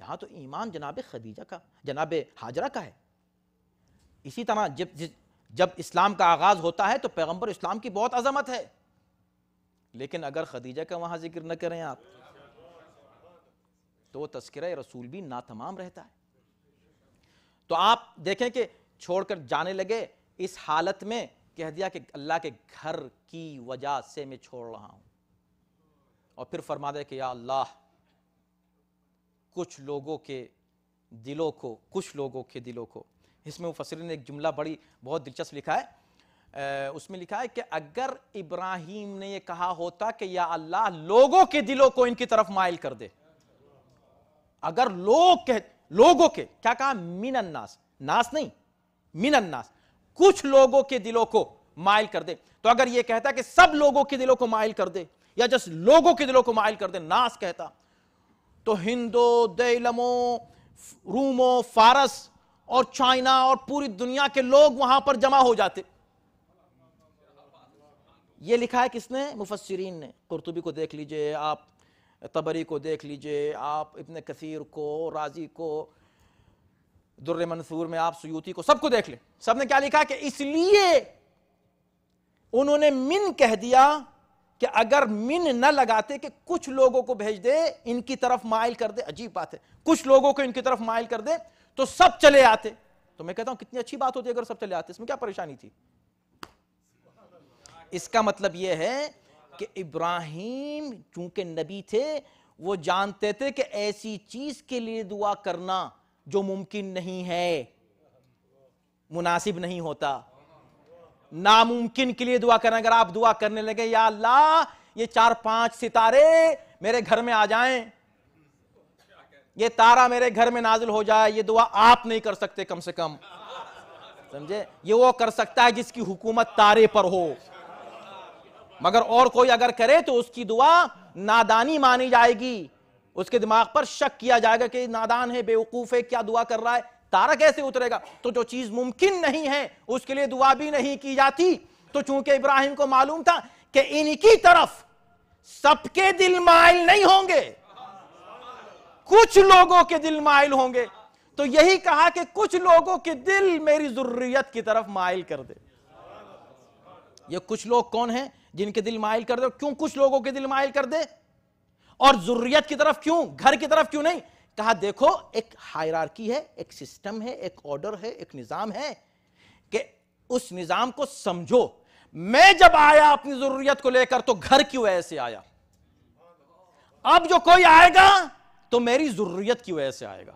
यहां तो ईमान जनाब खदीजा का जनाब हाजरा का है इसी तरह जब जब इस्लाम का आगाज़ होता है तो पैगम्बर इस्लाम की बहुत अजमत है लेकिन अगर खदीजा का वहाँ जिक्र न करें आप तो वो तस्करा रसूल भी तमाम रहता है तो आप देखें कि छोड़कर जाने लगे इस हालत में कह दिया कि अल्लाह के घर की वजह से मैं छोड़ रहा हूं और फिर फरमा दे कि या अल्लाह कुछ लोगों के दिलों को कुछ लोगों के दिलों को इसमें मुफसरी ने एक जुमला बड़ी बहुत दिलचस्प लिखा है आ, उसमें लिखा है कि अगर इब्राहिम ने यह कहा होता कि या अल्लाह लोगों के दिलों को इनकी तरफ माइल कर दे अगर लोग कह लोगों के क्या कहा अन्नास नास नहीं अन्नास कुछ लोगों के दिलों को माइल कर दे तो अगर यह कहता कि सब लोगों के दिलों को माइल कर दे या जस्ट लोगों के दिलों को माइल कर दे नास कहता तो हिंदो दैलमो रूमो फारस और चाइना और पूरी दुनिया के लोग वहां पर जमा हो जाते ये लिखा है किसने मुफसरीन ने कुरतुबी को देख लीजिए आप तबरी को देख लीजिए आप इतने कसीर को राजी को दुर्र मंसूर में आप सयूती को सबको देख ले सबने क्या लिखा कि इसलिए उन्होंने मिन कह दिया कि अगर मिन न लगाते कि कुछ लोगों को भेज दे इनकी तरफ माइल कर दे अजीब बात है कुछ लोगों को इनकी तरफ माइल कर दे तो सब चले आते तो मैं कहता हूं कितनी अच्छी बात होती अगर सब चले आते इसमें क्या परेशानी थी इसका मतलब यह है कि इब्राहिम चूंकि नबी थे वो जानते थे कि ऐसी चीज के लिए दुआ करना जो मुमकिन नहीं है मुनासिब नहीं होता नामुमकिन के लिए दुआ करना अगर आप दुआ करने लगे या अल्लाह ये चार पांच सितारे मेरे घर में आ जाएं ये तारा मेरे घर में नाजिल हो जाए ये दुआ आप नहीं कर सकते कम से कम समझे ये वो कर सकता है जिसकी हुकूमत तारे पर हो मगर और कोई अगर करे तो उसकी दुआ नादानी मानी जाएगी उसके दिमाग पर शक किया जाएगा कि नादान है बेवकूफ है क्या दुआ कर रहा है तारा कैसे उतरेगा तो जो चीज मुमकिन नहीं है उसके लिए दुआ भी नहीं की जाती तो चूंकि इब्राहिम को मालूम था कि इनकी तरफ सबके दिल माइल नहीं होंगे कुछ लोगों के दिल माइल होंगे तो यही कहा कि कुछ लोगों के दिल मेरी जरूरियत की तरफ माइल कर दे ये कुछ लोग कौन हैं जिनके दिल माइल कर दे क्यों कुछ लोगों के दिल माइल कर दे और जरूरियत की तरफ क्यों घर की तरफ क्यों नहीं कहा देखो एक हायरार्की है एक सिस्टम है एक ऑर्डर है एक निज़ाम है कि उस निज़ाम को समझो मैं जब आया अपनी जरूरियत को लेकर तो घर क्यों ऐसे आया अब जो कोई आएगा तो मेरी जरूरत की वजह से आएगा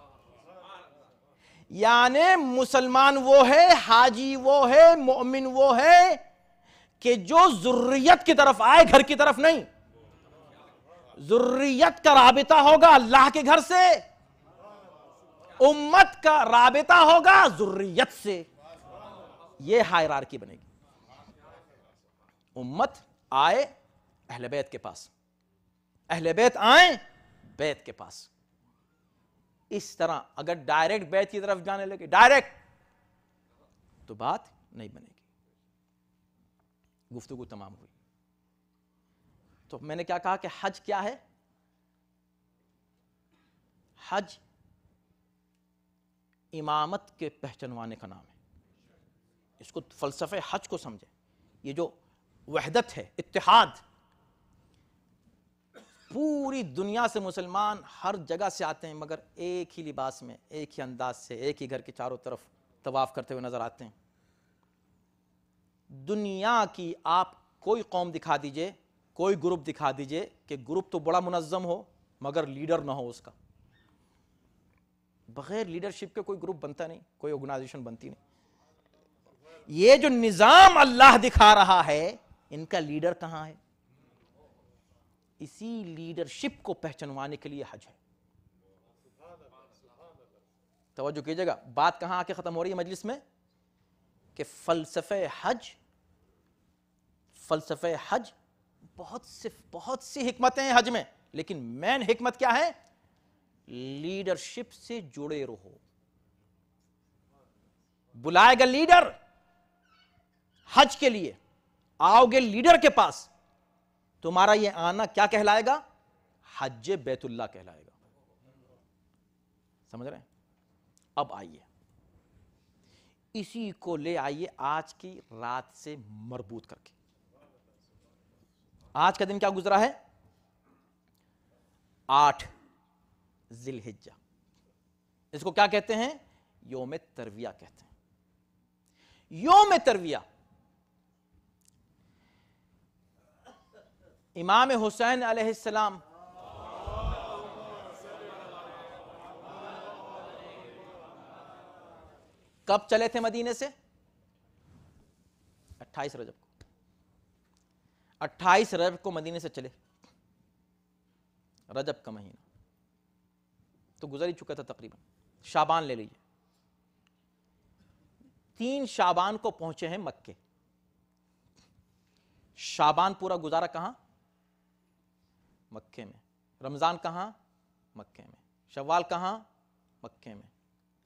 यानी मुसलमान वो है हाजी वो है मोमिन वो है कि जो जरूरत की तरफ आए घर की तरफ नहीं जरूरत का राबिता होगा अल्लाह के घर से उम्मत का राबिता होगा जरूरत से यह हायरार की बनेगी उम्मत आए अहलबैत के पास अहलबैत आए बैत के पास इस तरह अगर डायरेक्ट बैत की तरफ जाने लगे डायरेक्ट तो बात नहीं बनेगी गुफ्तगु तमाम हुई तो मैंने क्या कहा कि हज क्या है हज इमामत के पहचानवाने का नाम है इसको फलसफे हज को समझे ये जो वहदत है इतिहाद पूरी दुनिया से मुसलमान हर जगह से आते हैं मगर एक ही लिबास में एक ही अंदाज से एक ही घर के चारों तरफ तवाफ करते हुए नजर आते हैं दुनिया की आप कोई कौम दिखा दीजिए कोई ग्रुप दिखा दीजिए कि ग्रुप तो बड़ा मुनज़म हो मगर लीडर ना हो उसका बगैर लीडरशिप के कोई ग्रुप बनता नहीं कोई ऑर्गेनाइजेशन बनती नहीं ये जो निज़ाम अल्लाह दिखा रहा है इनका लीडर कहाँ है इसी लीडरशिप को पहचानवाने के लिए हज है तोज्जो कीजिएगा बात कहां आके ख़त्म हो रही है मजलिस में कि फ़लसफ़े हज फ़लसफ़े हज बहुत से बहुत सी हिकमतें हैं हज में लेकिन मेन हिकमत क्या है लीडरशिप से जुड़े रहो बुलाएगा लीडर हज के लिए आओगे लीडर के पास तुम्हारा ये आना क्या कहलाएगा हज बैतुल्ला कहलाएगा समझ रहे हैं अब आइए इसी को ले आइए आज की रात से मरबूत करके आज का दिन क्या गुजरा है आठ जिलहिज्जा इसको क्या कहते हैं योम तरविया कहते हैं योम तरविया इमाम हुसैन अलैहिस्सलाम कब चले थे मदीने से 28 रजब को 28 रजब को मदीने से चले रजब का महीना तो गुजर ही चुका था तकरीबन शाबान ले लीजिए तीन शाबान को पहुंचे हैं मक्के शाबान पूरा गुजारा कहां मक्के में रमज़ान कहाँ मक्के में शवाल कहाँ मक्के में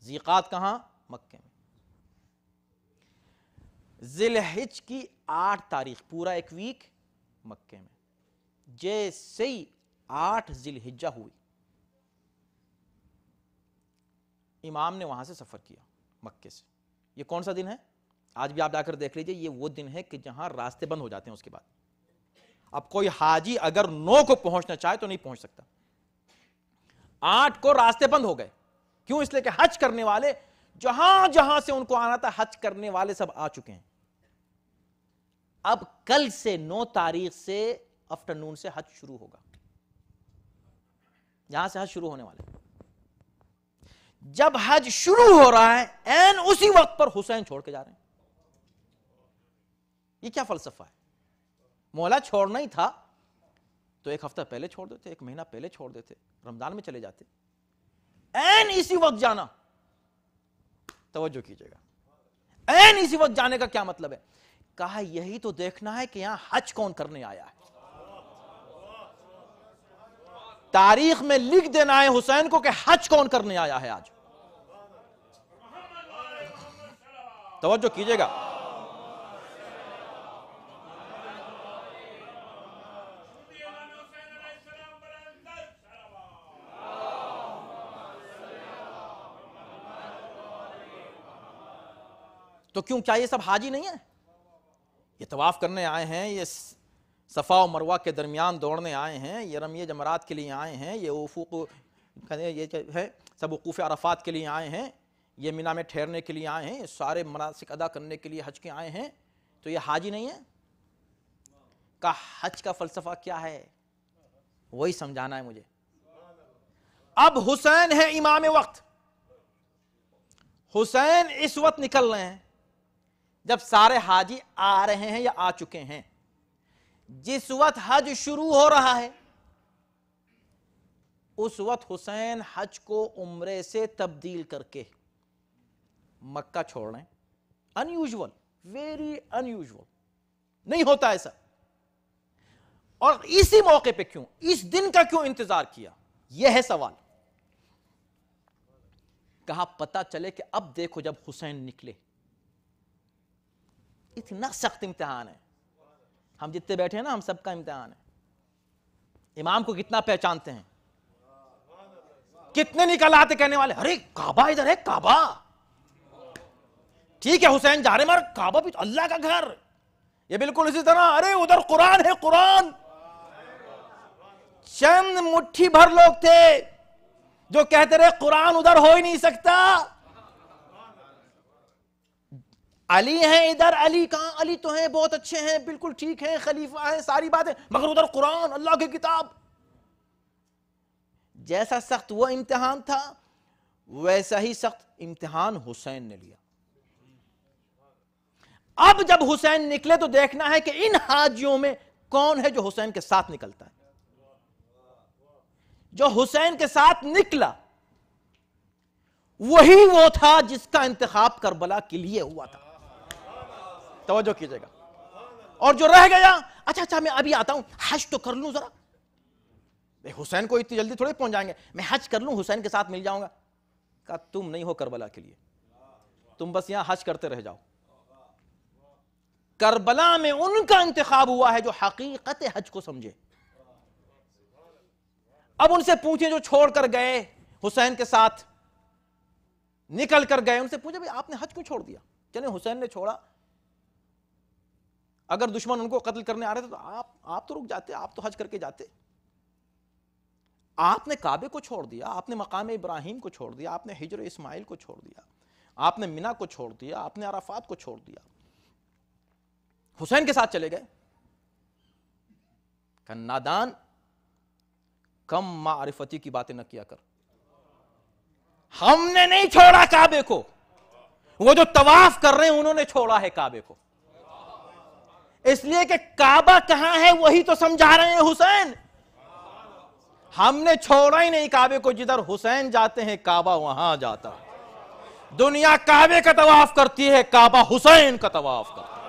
जीक़ात कहाँ मक्के में जिलहिज की आठ तारीख पूरा एक वीक मक्के में जैसे ही आठ जिलहिजा हुई इमाम ने वहां से सफ़र किया मक्के से ये कौन सा दिन है आज भी आप जाकर देख लीजिए ये वो दिन है कि जहां रास्ते बंद हो जाते हैं उसके बाद अब कोई हाजी अगर नौ को पहुंचना चाहे तो नहीं पहुंच सकता आठ को रास्ते बंद हो गए क्यों इसलिए कि हज करने वाले जहां जहां से उनको आना था हज करने वाले सब आ चुके हैं अब कल से नौ तारीख से आफ्टरनून से हज शुरू होगा यहां से हज शुरू होने वाले जब हज शुरू हो रहा है एन उसी वक्त पर हुसैन छोड़ के जा रहे हैं ये क्या फलसफा है मौला छोड़ना ही था तो एक हफ्ता पहले छोड़ देते एक महीना पहले छोड़ देते रमजान में चले जाते एन इसी वक्त जाना तवज्जो कीजिएगा एन इसी वक्त जाने का क्या मतलब है कहा यही तो देखना है कि यहां हज कौन करने आया है तारीख में लिख देना है हुसैन को कि हज कौन करने आया है आज तवज्जो कीजिएगा तो क्यों क्या ये सब हाजी नहीं है ये तवाफ़ करने आए हैं ये सफ़ा और मरवा के दरमियान दौड़ने आए हैं ये रमी जमरात के लिए आए हैं ये उफूक ये है सब वकूफ़ अरफात के लिए आए हैं ये मीना में ठहरने के लिए आए हैं सारे मनासिक अदा करने के लिए हज के आए हैं तो ये हाजी नहीं है का हज का फ़लसफ़ा क्या है वही समझाना है मुझे अब हुसैन है इमाम वक्त हुसैन इस वक्त निकल रहे हैं जब सारे हाजी आ रहे हैं या आ चुके हैं जिस वक्त हज शुरू हो रहा है उस वक्त हुसैन हज को उम्र से तब्दील करके मक्का छोड़ रहे अनयूजल वेरी अनयूजल नहीं होता ऐसा और इसी मौके पे क्यों इस दिन का क्यों इंतजार किया यह है सवाल कहा पता चले कि अब देखो जब हुसैन निकले इतना सख्त इम्तहान है हम जितने बैठे हैं ना हम सबका इम्तहान है इमाम को कितना पहचानते हैं कितने निकल आते कहने वाले अरे काबा इधर है काबा ठीक है हुसैन जा रहे मगर काबा भी तो अल्लाह का घर ये बिल्कुल इसी तरह अरे उधर कुरान है कुरान चंद मुट्ठी भर लोग थे जो कहते रहे कुरान उधर हो ही नहीं सकता अली हैं इधर अली कहाँ अली तो हैं बहुत अच्छे हैं बिल्कुल ठीक हैं खलीफा हैं सारी बातें मगर उधर कुरान अल्लाह की किताब जैसा सख्त वो इम्तिहान था वैसा ही सख्त इम्तिहान हुसैन ने लिया अब जब हुसैन निकले तो देखना है कि इन हाजियों में कौन है जो हुसैन के साथ निकलता है जो हुसैन के साथ निकला वही वो था जिसका इंतखाब करबला के लिए हुआ था तोज्जो कीजिएगा और जो रह गया अच्छा अच्छा मैं अभी आता हूं हज तो कर लूं जरा हुसैन को इतनी जल्दी थोड़े पहुंच जाएंगे मैं हज कर लूं हुसैन के साथ मिल जाऊंगा कहा तुम नहीं हो करबला के लिए तुम बस यहां हज करते रह जाओ करबला में उनका इंतखाब हुआ है जो हकीकत हज को समझे अब उनसे पूछे जो छोड़कर गए हुसैन के साथ निकल कर गए उनसे पूछे भाई आपने हज क्यों छोड़ दिया चले हुसैन ने छोड़ा अगर दुश्मन उनको कत्ल करने आ रहे थे तो आप आप तो रुक जाते आप तो हज करके जाते आपने काबे को छोड़ दिया आपने मकाम इब्राहिम को छोड़ दिया आपने हिजर इस्माइल को छोड़ दिया आपने मीना को छोड़ दिया आपने अराफात को छोड़ दिया हुसैन के साथ चले गए नादान कम मारिफती की बातें न किया कर हमने नहीं छोड़ा काबे को वो जो तवाफ कर रहे हैं उन्होंने छोड़ा है काबे को इसलिए कि काबा कहां है वही तो समझा रहे हैं हुसैन हमने छोड़ा ही नहीं काबे को जिधर हुसैन जाते हैं काबा वहां जाता है दुनिया काबे का तवाफ करती है काबा हुसैन का तवाफ करता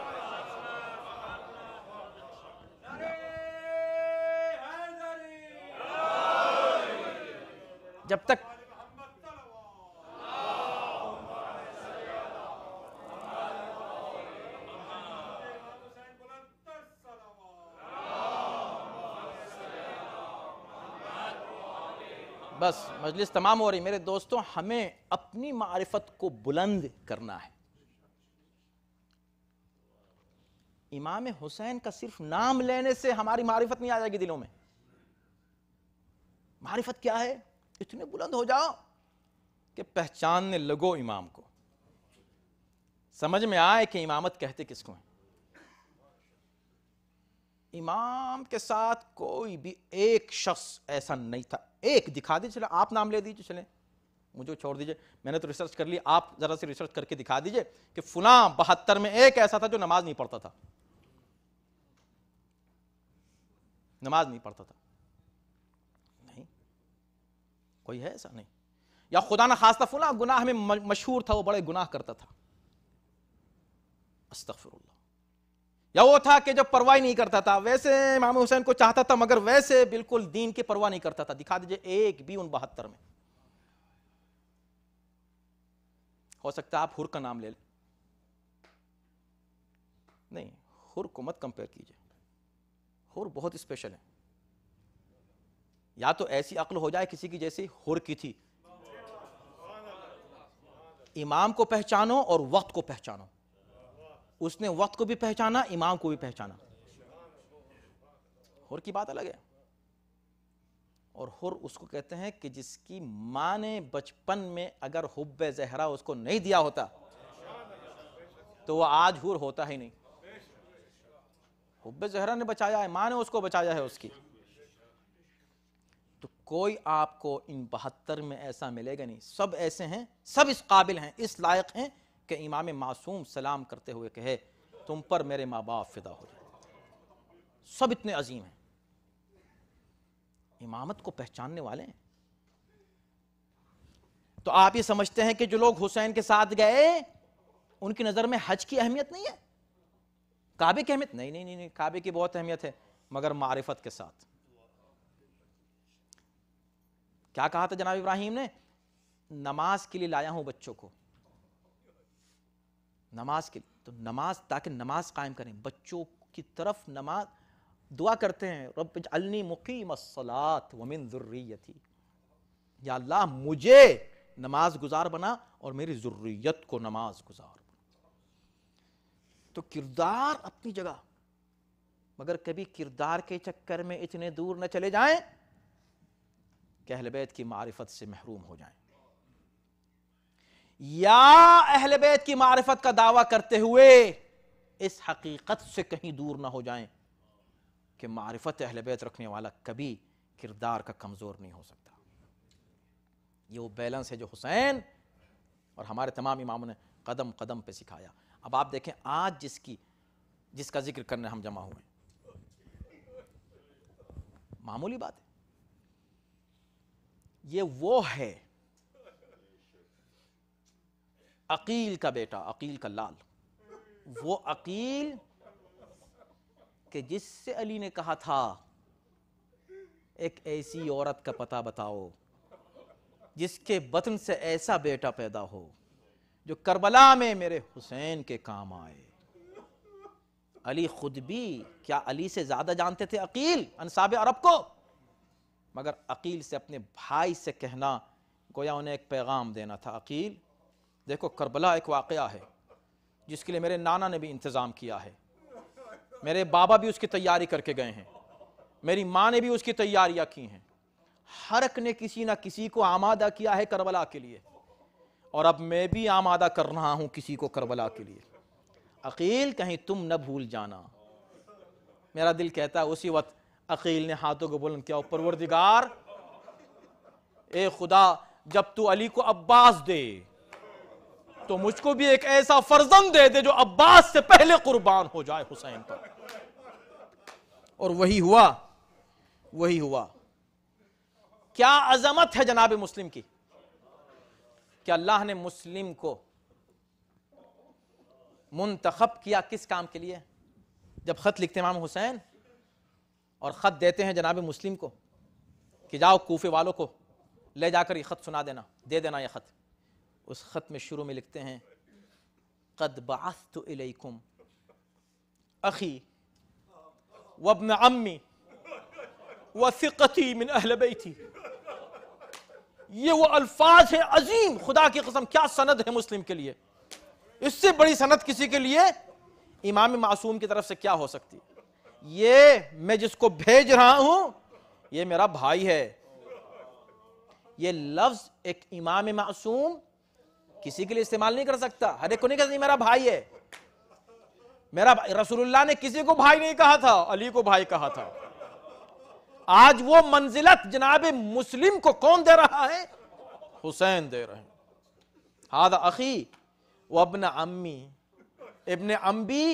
है जब तक बस मजलिस तमाम हो रही मेरे दोस्तों हमें अपनी मारिफत को बुलंद करना है इमाम हुसैन का सिर्फ नाम लेने से हमारी मारिफत नहीं आ जाएगी दिलों में मारिफत क्या है इतने बुलंद हो जाओ कि पहचानने लगो इमाम को समझ में आए कि इमामत कहते किसको है इमाम के साथ कोई भी एक शख्स ऐसा नहीं था एक दिखा दीजिए चले आप नाम ले दीजिए चले मुझे छोड़ दीजिए मैंने तो रिसर्च कर ली आप जरा से रिसर्च करके दिखा दीजिए कि फुला बहत्तर में एक ऐसा था जो नमाज नहीं पढ़ता था नमाज नहीं पढ़ता था नहीं कोई है ऐसा नहीं या खुदा ना खास्ता फुला गुनाह में मशहूर था वो बड़े गुनाह करता था अस्तफरुल्ला या वो था कि जो परवाह नहीं करता था वैसे इमाम हुसैन को चाहता था मगर वैसे बिल्कुल दीन की परवाह नहीं करता था दिखा दीजिए एक भी उन बहत्तर में हो सकता है आप हुर का नाम ले लें नहीं हुर को मत कंपेयर कीजिए हुर बहुत स्पेशल है या तो ऐसी अक्ल हो जाए किसी की जैसी हुर की थी इमाम को पहचानो और वक्त को पहचानो उसने वक्त को भी पहचाना इमाम को भी पहचाना हुर की बात अलग है और हुर उसको कहते हैं कि जिसकी माँ ने बचपन में अगर हुब जहरा उसको नहीं दिया होता तो वह आज हुर होता ही नहीं हुब जहरा ने बचाया है माँ ने उसको बचाया है उसकी तो कोई आपको इन बहत्तर में ऐसा मिलेगा नहीं सब ऐसे हैं सब इस काबिल हैं इस लायक हैं कि इमाम मासूम सलाम करते हुए कहे तुम पर मेरे माँ बाप फिदा हो जाए सब इतने अजीम हैं इमामत को पहचानने वाले हैं तो आप ये समझते हैं कि जो लोग हुसैन के साथ गए उनकी नज़र में हज की अहमियत नहीं है काबे की अहमियत नहीं नहीं नहीं, नहीं काबे की बहुत अहमियत है मगर मारिफत के साथ क्या कहा था जनाब इब्राहिम ने नमाज के लिए लाया हूं बच्चों को नमाज के लिए तो नमाज ताकि नमाज कायम करें बच्चों की तरफ नमाज दुआ करते हैं रब अलनी मुकीम सलात वमिन ज़ुर्रियती या अल्लाह मुझे नमाज गुजार बना और मेरी ज़ुर्रियत को नमाज गुजार तो किरदार अपनी जगह मगर कभी किरदार के चक्कर में इतने दूर न चले जाएं कि अहलबैत की मारिफत से महरूम हो जाएं या अहल बैत की मारफत का दावा करते हुए इस हकीकत से कहीं दूर ना हो जाएं कि मारफत अहल बैत रखने वाला कभी किरदार का कमज़ोर नहीं हो सकता ये वो बैलेंस है जो हुसैन और हमारे तमाम इमामों ने कदम कदम पे सिखाया अब आप देखें आज जिसकी जिसका जिक्र करने हम जमा हुए मामूली बात है ये वो है अकील का बेटा अकील का लाल वो अकील के जिससे अली ने कहा था एक ऐसी औरत का पता बताओ जिसके बतन से ऐसा बेटा पैदा हो जो करबला में मेरे हुसैन के काम आए अली खुद भी क्या अली से ज़्यादा जानते थे अकील अनसाब अरब को मगर अकील से अपने भाई से कहना गोया उन्हें एक पैगाम देना था अकील देखो करबला एक वाक़ है जिसके लिए मेरे नाना ने भी इंतज़ाम किया है मेरे बाबा भी उसकी तैयारी करके गए हैं मेरी माँ ने भी उसकी तैयारियाँ की हैं हर एक ने किसी ना किसी को आमादा किया है करबला के लिए और अब मैं भी आमादा कर रहा हूँ किसी को करबला के लिए अकील कहीं तुम न भूल जाना मेरा दिल कहता है उसी वक्त अकील ने हाथों को बुलंद किया परवरदिगार ए खुदा जब तू अली को अब्बास दे तो मुझको भी एक ऐसा फर्जन दे दे जो अब्बास से पहले कुर्बान हो जाए हुसैन पर और वही हुआ वही हुआ क्या अजमत है जनाब मुस्लिम की कि अल्लाह ने मुस्लिम को मुंतखब किया किस काम के लिए जब खत लिखते माम हुसैन और ख़त देते हैं जनाब मुस्लिम को कि जाओ कोफे वालों को ले जाकर ये ख़त सुना देना दे देना यह ख़त उस ख़त में शुरू में लिखते हैं कद बास्तुम अखी वबन अम्मी वफ़िकती मिन अहलबई थी ये वो अल्फाज हैं अजीम खुदा की कसम क्या सनद है मुस्लिम के लिए इससे बड़ी सनद किसी के लिए इमाम मासूम की तरफ से क्या हो सकती ये मैं जिसको भेज रहा हूं ये मेरा भाई है ये लफ्ज एक इमाम मासूम किसी के लिए इस्तेमाल नहीं कर सकता हर एक को नहीं कह सकता मेरा भाई है मेरा रसूलुल्लाह ने किसी को भाई नहीं कहा था अली को भाई कहा था आज वो मंजिलत जनाब मुस्लिम को कौन दे रहा है हुसैन दे रहे हैं हाद अखी वो अपना अम्मी इबन अम्बी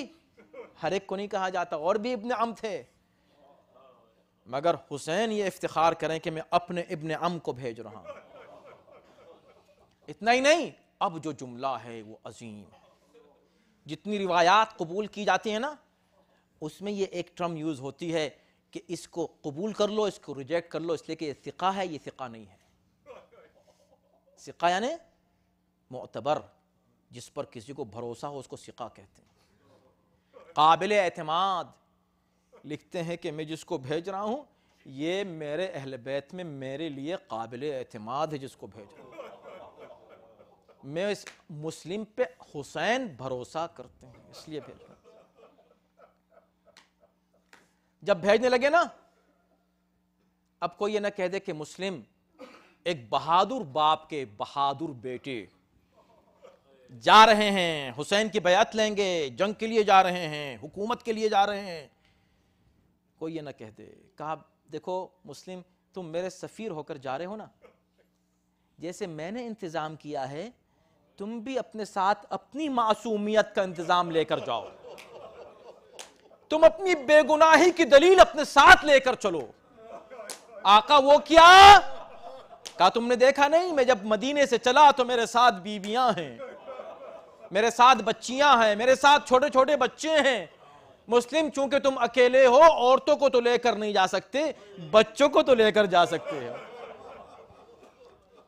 हर एक को नहीं कहा जाता और भी इबन अम थे मगर हुसैन ये इफ्तार करें कि मैं अपने इबन अम को भेज रहा हूं इतना ही नहीं अब जो जुमला है वो अजीम है जितनी रिवायात कबूल की जाती है ना उसमें ये एक ट्रम यूज़ होती है कि इसको कबूल कर लो इसको रिजेक्ट कर लो इसलिए कि ये सिका है ये सिका नहीं है सिका यानी मोतबर जिस पर किसी को भरोसा हो उसको सिका कहते हैं काबिल एतमाद लिखते हैं कि मैं जिसको भेज रहा हूँ ये मेरे अहल बैत में मेरे लिए काबिल एतमाद है जिसको भेज रहा हूँ मैं इस मुस्लिम पे हुसैन भरोसा करते हैं इसलिए भेज रहा जब भेजने लगे ना अब कोई ये ना कह दे कि मुस्लिम एक बहादुर बाप के बहादुर बेटे जा रहे हैं हुसैन की बयात लेंगे जंग के लिए जा रहे हैं हुकूमत के लिए जा रहे हैं कोई ये ना कह दे कहा देखो मुस्लिम तुम मेरे सफ़ीर होकर जा रहे हो ना जैसे मैंने इंतज़ाम किया है तुम भी अपने साथ अपनी मासूमियत का इंतजाम लेकर जाओ तुम अपनी बेगुनाही की दलील अपने साथ लेकर चलो आका वो क्या कहा तुमने देखा नहीं मैं जब मदीने से चला तो मेरे साथ बीवियां हैं मेरे साथ बच्चियां हैं मेरे साथ छोटे छोटे बच्चे हैं मुस्लिम चूंकि तुम अकेले हो औरतों को तो लेकर नहीं जा सकते बच्चों को तो लेकर जा सकते हो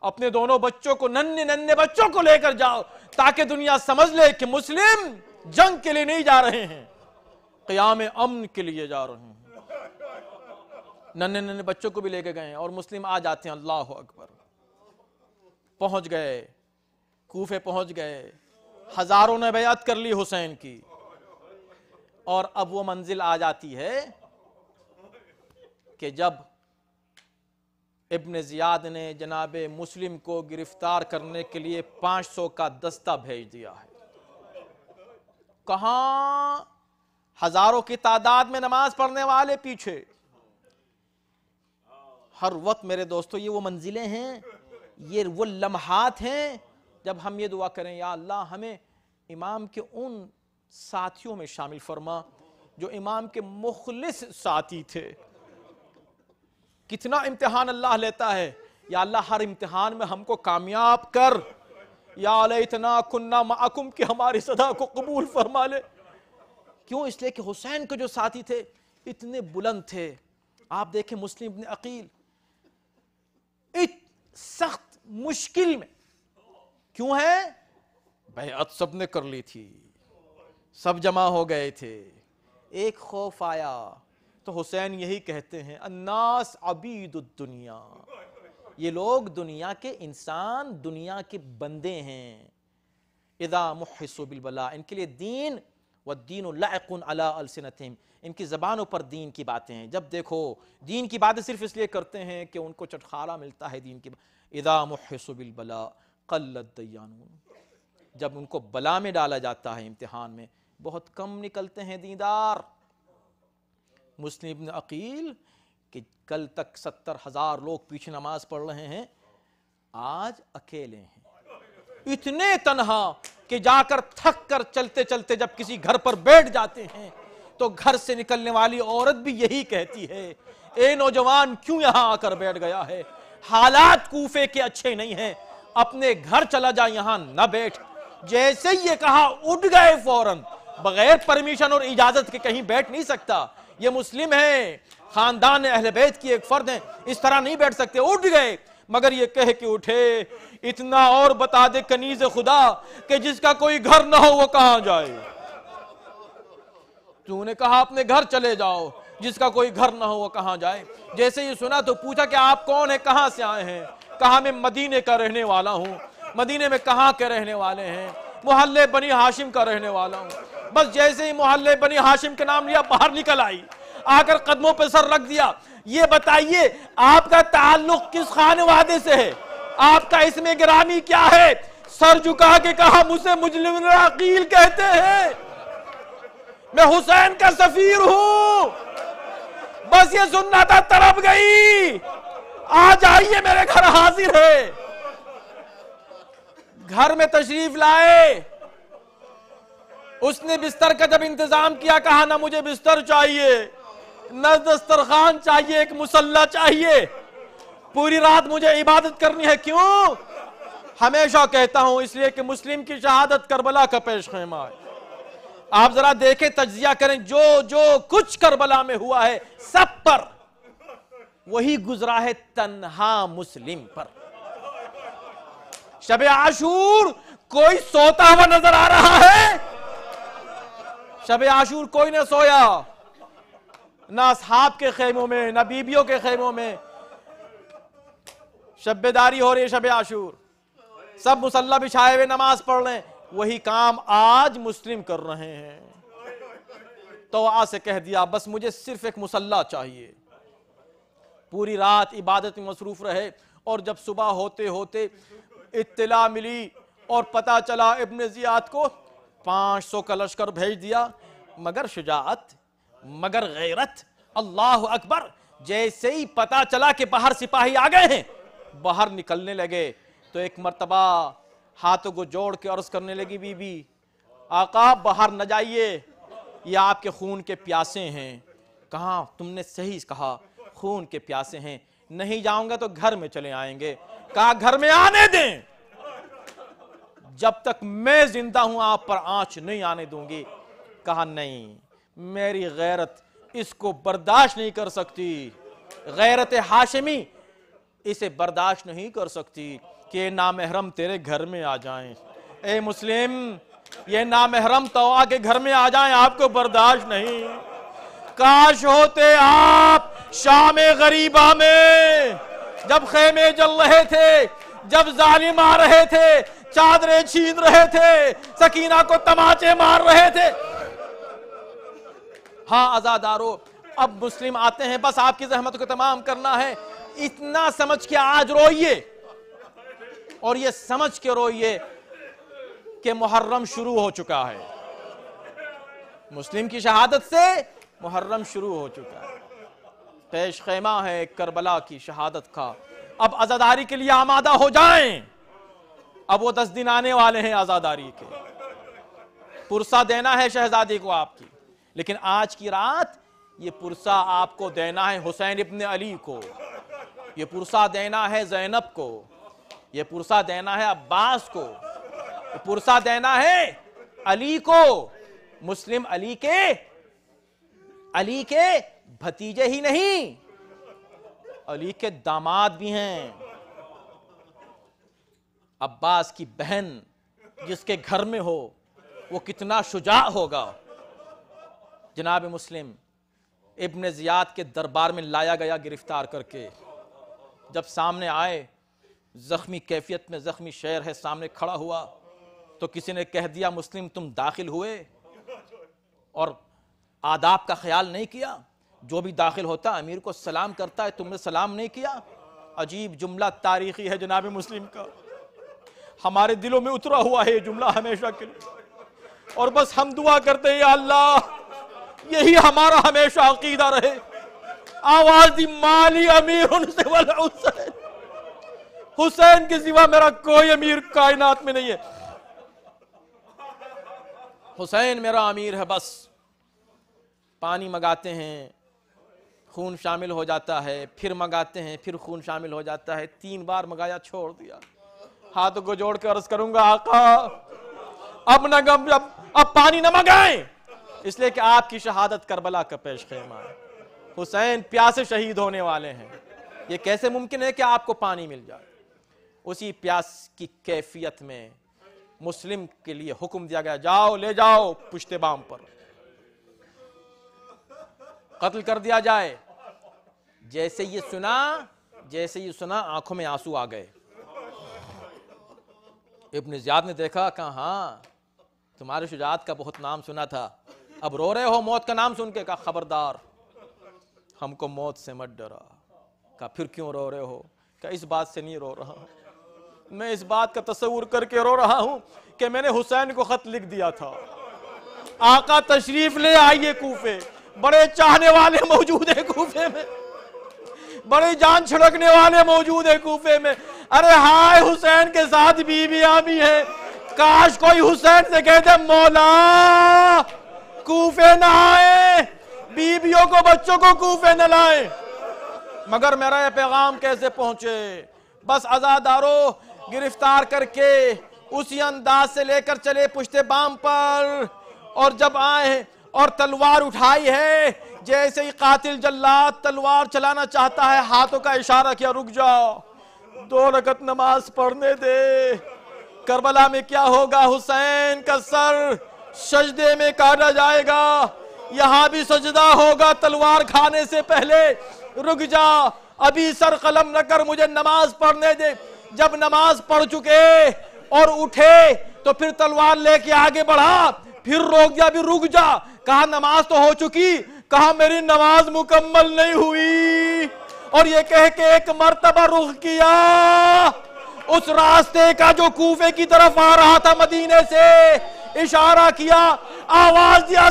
अपने दोनों बच्चों को नन्हे नन्हे बच्चों को लेकर जाओ ताकि दुनिया समझ ले कि मुस्लिम जंग के लिए नहीं जा रहे हैं क्याम अमन के लिए जा रहे हैं नन्हे नन्हे बच्चों को भी लेके गए और मुस्लिम आ जाते हैं अल्लाह अकबर पहुंच गए कूफे पहुंच गए हजारों ने बयात कर ली हुसैन की और अब वो मंजिल आ जाती है कि जब इब्न ज़ियाद ने जनाब मुस्लिम को गिरफ़्तार करने के लिए 500 सौ का दस्ता भेज दिया है कहाँ हज़ारों की तादाद में नमाज पढ़ने वाले पीछे हर वक्त मेरे दोस्तों ये वो मंजिलें हैं ये वो लम्हात हैं जब हम ये दुआ करें या अल्लाह हमें इमाम के उन साथियों में शामिल फरमा जो इमाम के मुखलिस साथी थे कितना इम्तिहान अल्लाह लेता है या अल्लाह हर इम्तिहान में हमको कामयाब कर या इतना कुन्ना माकुम की हमारी सदा को कबूल फरमा ले क्यों इसलिए कि हुसैन के जो साथी थे इतने बुलंद थे आप देखें मुस्लिम इबन अकील इत सख्त मुश्किल में क्यों है बेअत सब ने कर ली थी सब जमा हो गए थे एक खौफ आया तो हुसैन यही कहते हैं अन्नास अबीदुनिया ये लोग दुनिया के इंसान दुनिया के बंदे हैं इदा मुहसबिलबला इनके लिए दीन व दीन अलसनतम इनकी ज़बानों पर दीन की बातें हैं जब देखो दीन की बातें सिर्फ इसलिए करते हैं कि उनको चटखारा मिलता है दीन की इदा मुहसबिलबला कल्लतयानून जब उनको बला में डाला जाता है इम्तहान में बहुत कम निकलते हैं दीदार मुस्लिम इब्न अकील कि कल तक सत्तर हज़ार लोग पीछे नमाज पढ़ रहे हैं आज अकेले हैं इतने तनहा कि जाकर थक कर चलते चलते जब किसी घर पर बैठ जाते हैं तो घर से निकलने वाली औरत भी यही कहती है ए नौजवान क्यों यहां आकर बैठ गया है हालात कूफे के अच्छे नहीं हैं अपने घर चला जा यहां न बैठ जैसे ये कहा उठ गए फौरन बगैर परमिशन और इजाजत के कहीं बैठ नहीं सकता ये मुस्लिम हैं खानदान अहल बैत की एक फर्द हैं इस तरह नहीं बैठ सकते उठ गए मगर ये कह के उठे इतना और बता दे कनीज खुदा कि जिसका कोई घर ना हो वो कहा जाए तूने कहा अपने घर चले जाओ जिसका कोई घर ना हो वो कहां जाए जैसे ये सुना तो पूछा कि आप कौन है कहाँ से आए हैं कहा मैं मदीने का रहने वाला हूँ मदीने में कहा के रहने वाले हैं मोहल्ले बनी हाशिम का रहने वाला हूँ बस जैसे ही मोहल्ले बनी हाशिम के नाम लिया बाहर निकल आई आकर कदमों पर सर रख दिया ये बताइए आपका ताल्लुक किस खान वादे से है आपका इसमें ग्रामी क्या है सर झुका के कहा मुझे मुजलिम कहते हैं मैं हुसैन का सफीर हूं बस ये सुनना था तरफ गई आज आइए मेरे घर हाजिर है घर में तशरीफ लाए उसने बिस्तर का जब इंतजाम किया कहा ना मुझे बिस्तर चाहिए न दस्तरखान चाहिए एक मुसल्ला चाहिए पूरी रात मुझे इबादत करनी है क्यों हमेशा कहता हूं इसलिए कि मुस्लिम की शहादत करबला का पेश खेमा है आप जरा देखें तजिया करें जो जो कुछ करबला में हुआ है सब पर वही गुजरा है तन्हा मुस्लिम पर शब आशूर कोई सोता हुआ नजर आ रहा है शब आशूर कोई ना सोया ना साहब के खेमों में ना बीबियों के खेमों में शब्बेदारी हो रही है शब आशूर सब मुसल्ला बिछाए हुए नमाज पढ़ रहे वही काम आज मुस्लिम कर रहे हैं तो आ से कह दिया बस मुझे सिर्फ एक मुसल्ला चाहिए पूरी रात इबादत में मसरूफ रहे और जब सुबह होते होते इत्तला मिली और पता चला इबन ज़ियाद को पांच सौ का लश्कर भेज दिया मगर शुजात मगर गैरत अल्लाह अकबर जैसे ही पता चला कि बाहर सिपाही आ गए हैं बाहर निकलने लगे तो एक मरतबा हाथों को जोड़ के अर्ज करने लगी बीबी आका बाहर न जाइए ये आपके खून के प्यासे हैं कहा तुमने सही कहा खून के प्यासे हैं नहीं जाऊंगा तो घर में चले आएंगे कहा घर में आने दें जब तक मैं जिंदा हूं आप पर आंच नहीं आने दूंगी कहा नहीं मेरी गैरत इसको बर्दाश्त नहीं कर सकती गैरत हाशमी इसे बर्दाश्त नहीं कर सकती कि नामहरम तेरे घर में आ जाए ए मुस्लिम ये नामहरम तो के घर में आ जाए आपको बर्दाश्त नहीं काश होते आप शाम गरीबा में जब खेमे जल रहे थे जब जालिम आ रहे थे चादरें छीन रहे थे सकीना को तमाचे मार रहे थे हाँ आजादारो अब मुस्लिम आते हैं बस आपकी जहमत को तमाम करना है इतना समझ के आज रोइए और ये समझ के रोइए कि मुहर्रम शुरू हो चुका है मुस्लिम की शहादत से मुहर्रम शुरू हो चुका है पेश खेमा है करबला की शहादत का अब आज़ादारी के लिए आमादा हो जाएं अब वो दस दिन आने वाले हैं आज़ादारी के पुरसा देना है शहजादी को आपकी लेकिन आज की रात ये पुरसा आपको देना है हुसैन इबन अली को ये पुरसा देना है जैनब को ये पुरसा देना है अब्बास को ये पुरसा देना है अली को मुस्लिम अली के अली के भतीजे ही नहीं अली के दामाद भी हैं अब्बास की बहन जिसके घर में हो वो कितना शुजा होगा जनाब मुस्लिम इब्न ज़ियाद के दरबार में लाया गया गिरफ्तार करके जब सामने आए ज़ख्मी कैफियत में ज़ख्मी शहर है सामने खड़ा हुआ तो किसी ने कह दिया मुस्लिम तुम दाखिल हुए और आदाब का ख्याल नहीं किया जो भी दाखिल होता अमीर को सलाम करता है तुमने सलाम नहीं किया अजीब जुमला तारीखी है जनाब मुस्लिम का हमारे दिलों में उतरा हुआ है ये जुमला हमेशा के लिए और बस हम दुआ करते हैं अल्लाह यही हमारा हमेशा अकीदा रहे आवाजी माली अमीर उनसे हुसैन हुसैन के सिवा मेरा कोई अमीर कायनात में नहीं है हुसैन मेरा अमीर है बस पानी मंगाते हैं खून शामिल हो जाता है फिर मंगाते हैं फिर खून शामिल हो जाता है तीन बार मंगाया छोड़ दिया हाथ को जोड़ कर अर्ज करूंगा आका अब न गम अब, अब पानी न मंगाए इसलिए कि आपकी शहादत करबला का पेश खेमा है हुसैन प्यासे शहीद होने वाले हैं ये कैसे मुमकिन है कि आपको पानी मिल जाए उसी प्यास की कैफियत में मुस्लिम के लिए हुक्म दिया गया जाओ ले जाओ पुश्ते बाम पर कत्ल कर दिया जाए जैसे ये सुना जैसे ये सुना आंखों में आंसू आ गए इब्न जियाद ने देखा कहा हाँ तुम्हारे शुजात का बहुत नाम सुना था अब रो रहे हो मौत का नाम सुन के कहा खबरदार हमको मौत से मत डरा कहा फिर क्यों रो रहे हो क्या इस बात से नहीं रो रहा मैं इस बात का तस्वूर करके रो रहा हूं कि मैंने हुसैन को खत लिख दिया था आका तशरीफ ले आइए कूफे बड़े चाहने वाले मौजूद है कूफे में बड़ी जान छिड़कने वाले मौजूद है कूफे में अरे हाय हुसैन के साथ बीवियां भी हैं काश कोई हुसैन से कहते मौला कूफे न आए बीबियों को बच्चों को कूफे न लाए मगर मेरा ये पैगाम कैसे पहुंचे बस आजादारो गिरफ्तार करके उसी अंदाज से लेकर चले पुश्ते बाम पर और जब आए और तलवार उठाई है जैसे ही कातिल जल्लाद तलवार चलाना चाहता है हाथों का इशारा किया रुक जाओ दो रकत नमाज पढ़ने दे करबला में क्या होगा हुसैन का सर सजदे में काटा जाएगा यहाँ भी सजदा होगा तलवार खाने से पहले रुक जा अभी सर कलम न कर मुझे नमाज पढ़ने दे जब नमाज पढ़ चुके और उठे तो फिर तलवार लेके आगे बढ़ा फिर रोक दिया अभी रुक जा कहा नमाज तो हो चुकी कहा मेरी नमाज मुकम्मल नहीं हुई और ये कह के एक मरतबा रुख किया उस रास्ते का जो कूफे की तरफ आ रहा था मदीने से इशारा किया आवाज दिया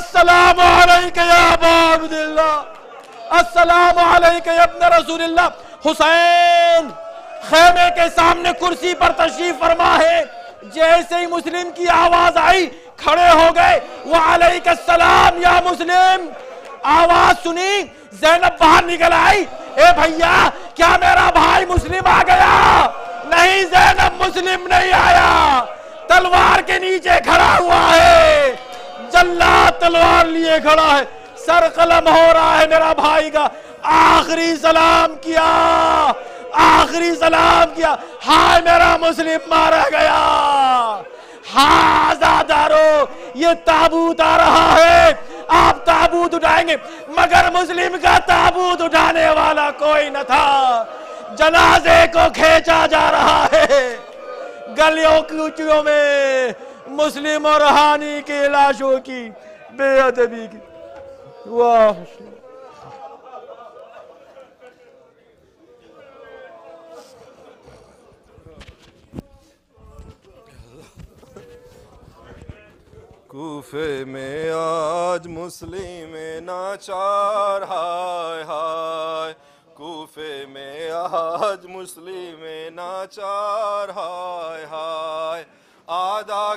हुसैन खेमे के सामने कुर्सी पर तशरीफ फरमा है जैसे ही मुस्लिम की आवाज आई खड़े हो गए सलाम या मुस्लिम आवाज सुनी जैनब बाहर निकल आई ए भैया क्या मेरा भाई मुस्लिम आ गया नहीं जैनब मुस्लिम नहीं आया तलवार के नीचे खड़ा हुआ है जल्ला तलवार लिए खड़ा है सर कलम हो रहा है मेरा भाई का आखिरी सलाम किया आखिरी सलाम किया हाय मेरा मुस्लिम मारा गया हाजादारो ये ताबूत आ रहा है आप ताबूत उठाएंगे मगर मुस्लिम का ताबूत उठाने वाला कोई न था जनाजे को खेचा जा रहा है गलियों कूचियों में मुस्लिम और हानि के लाशों की बेअदबी की वाह कूफे में आज मुस्लिम नाचार हाय हाय कूफे में आज मुस्लिम नाचार हाय हाय आधा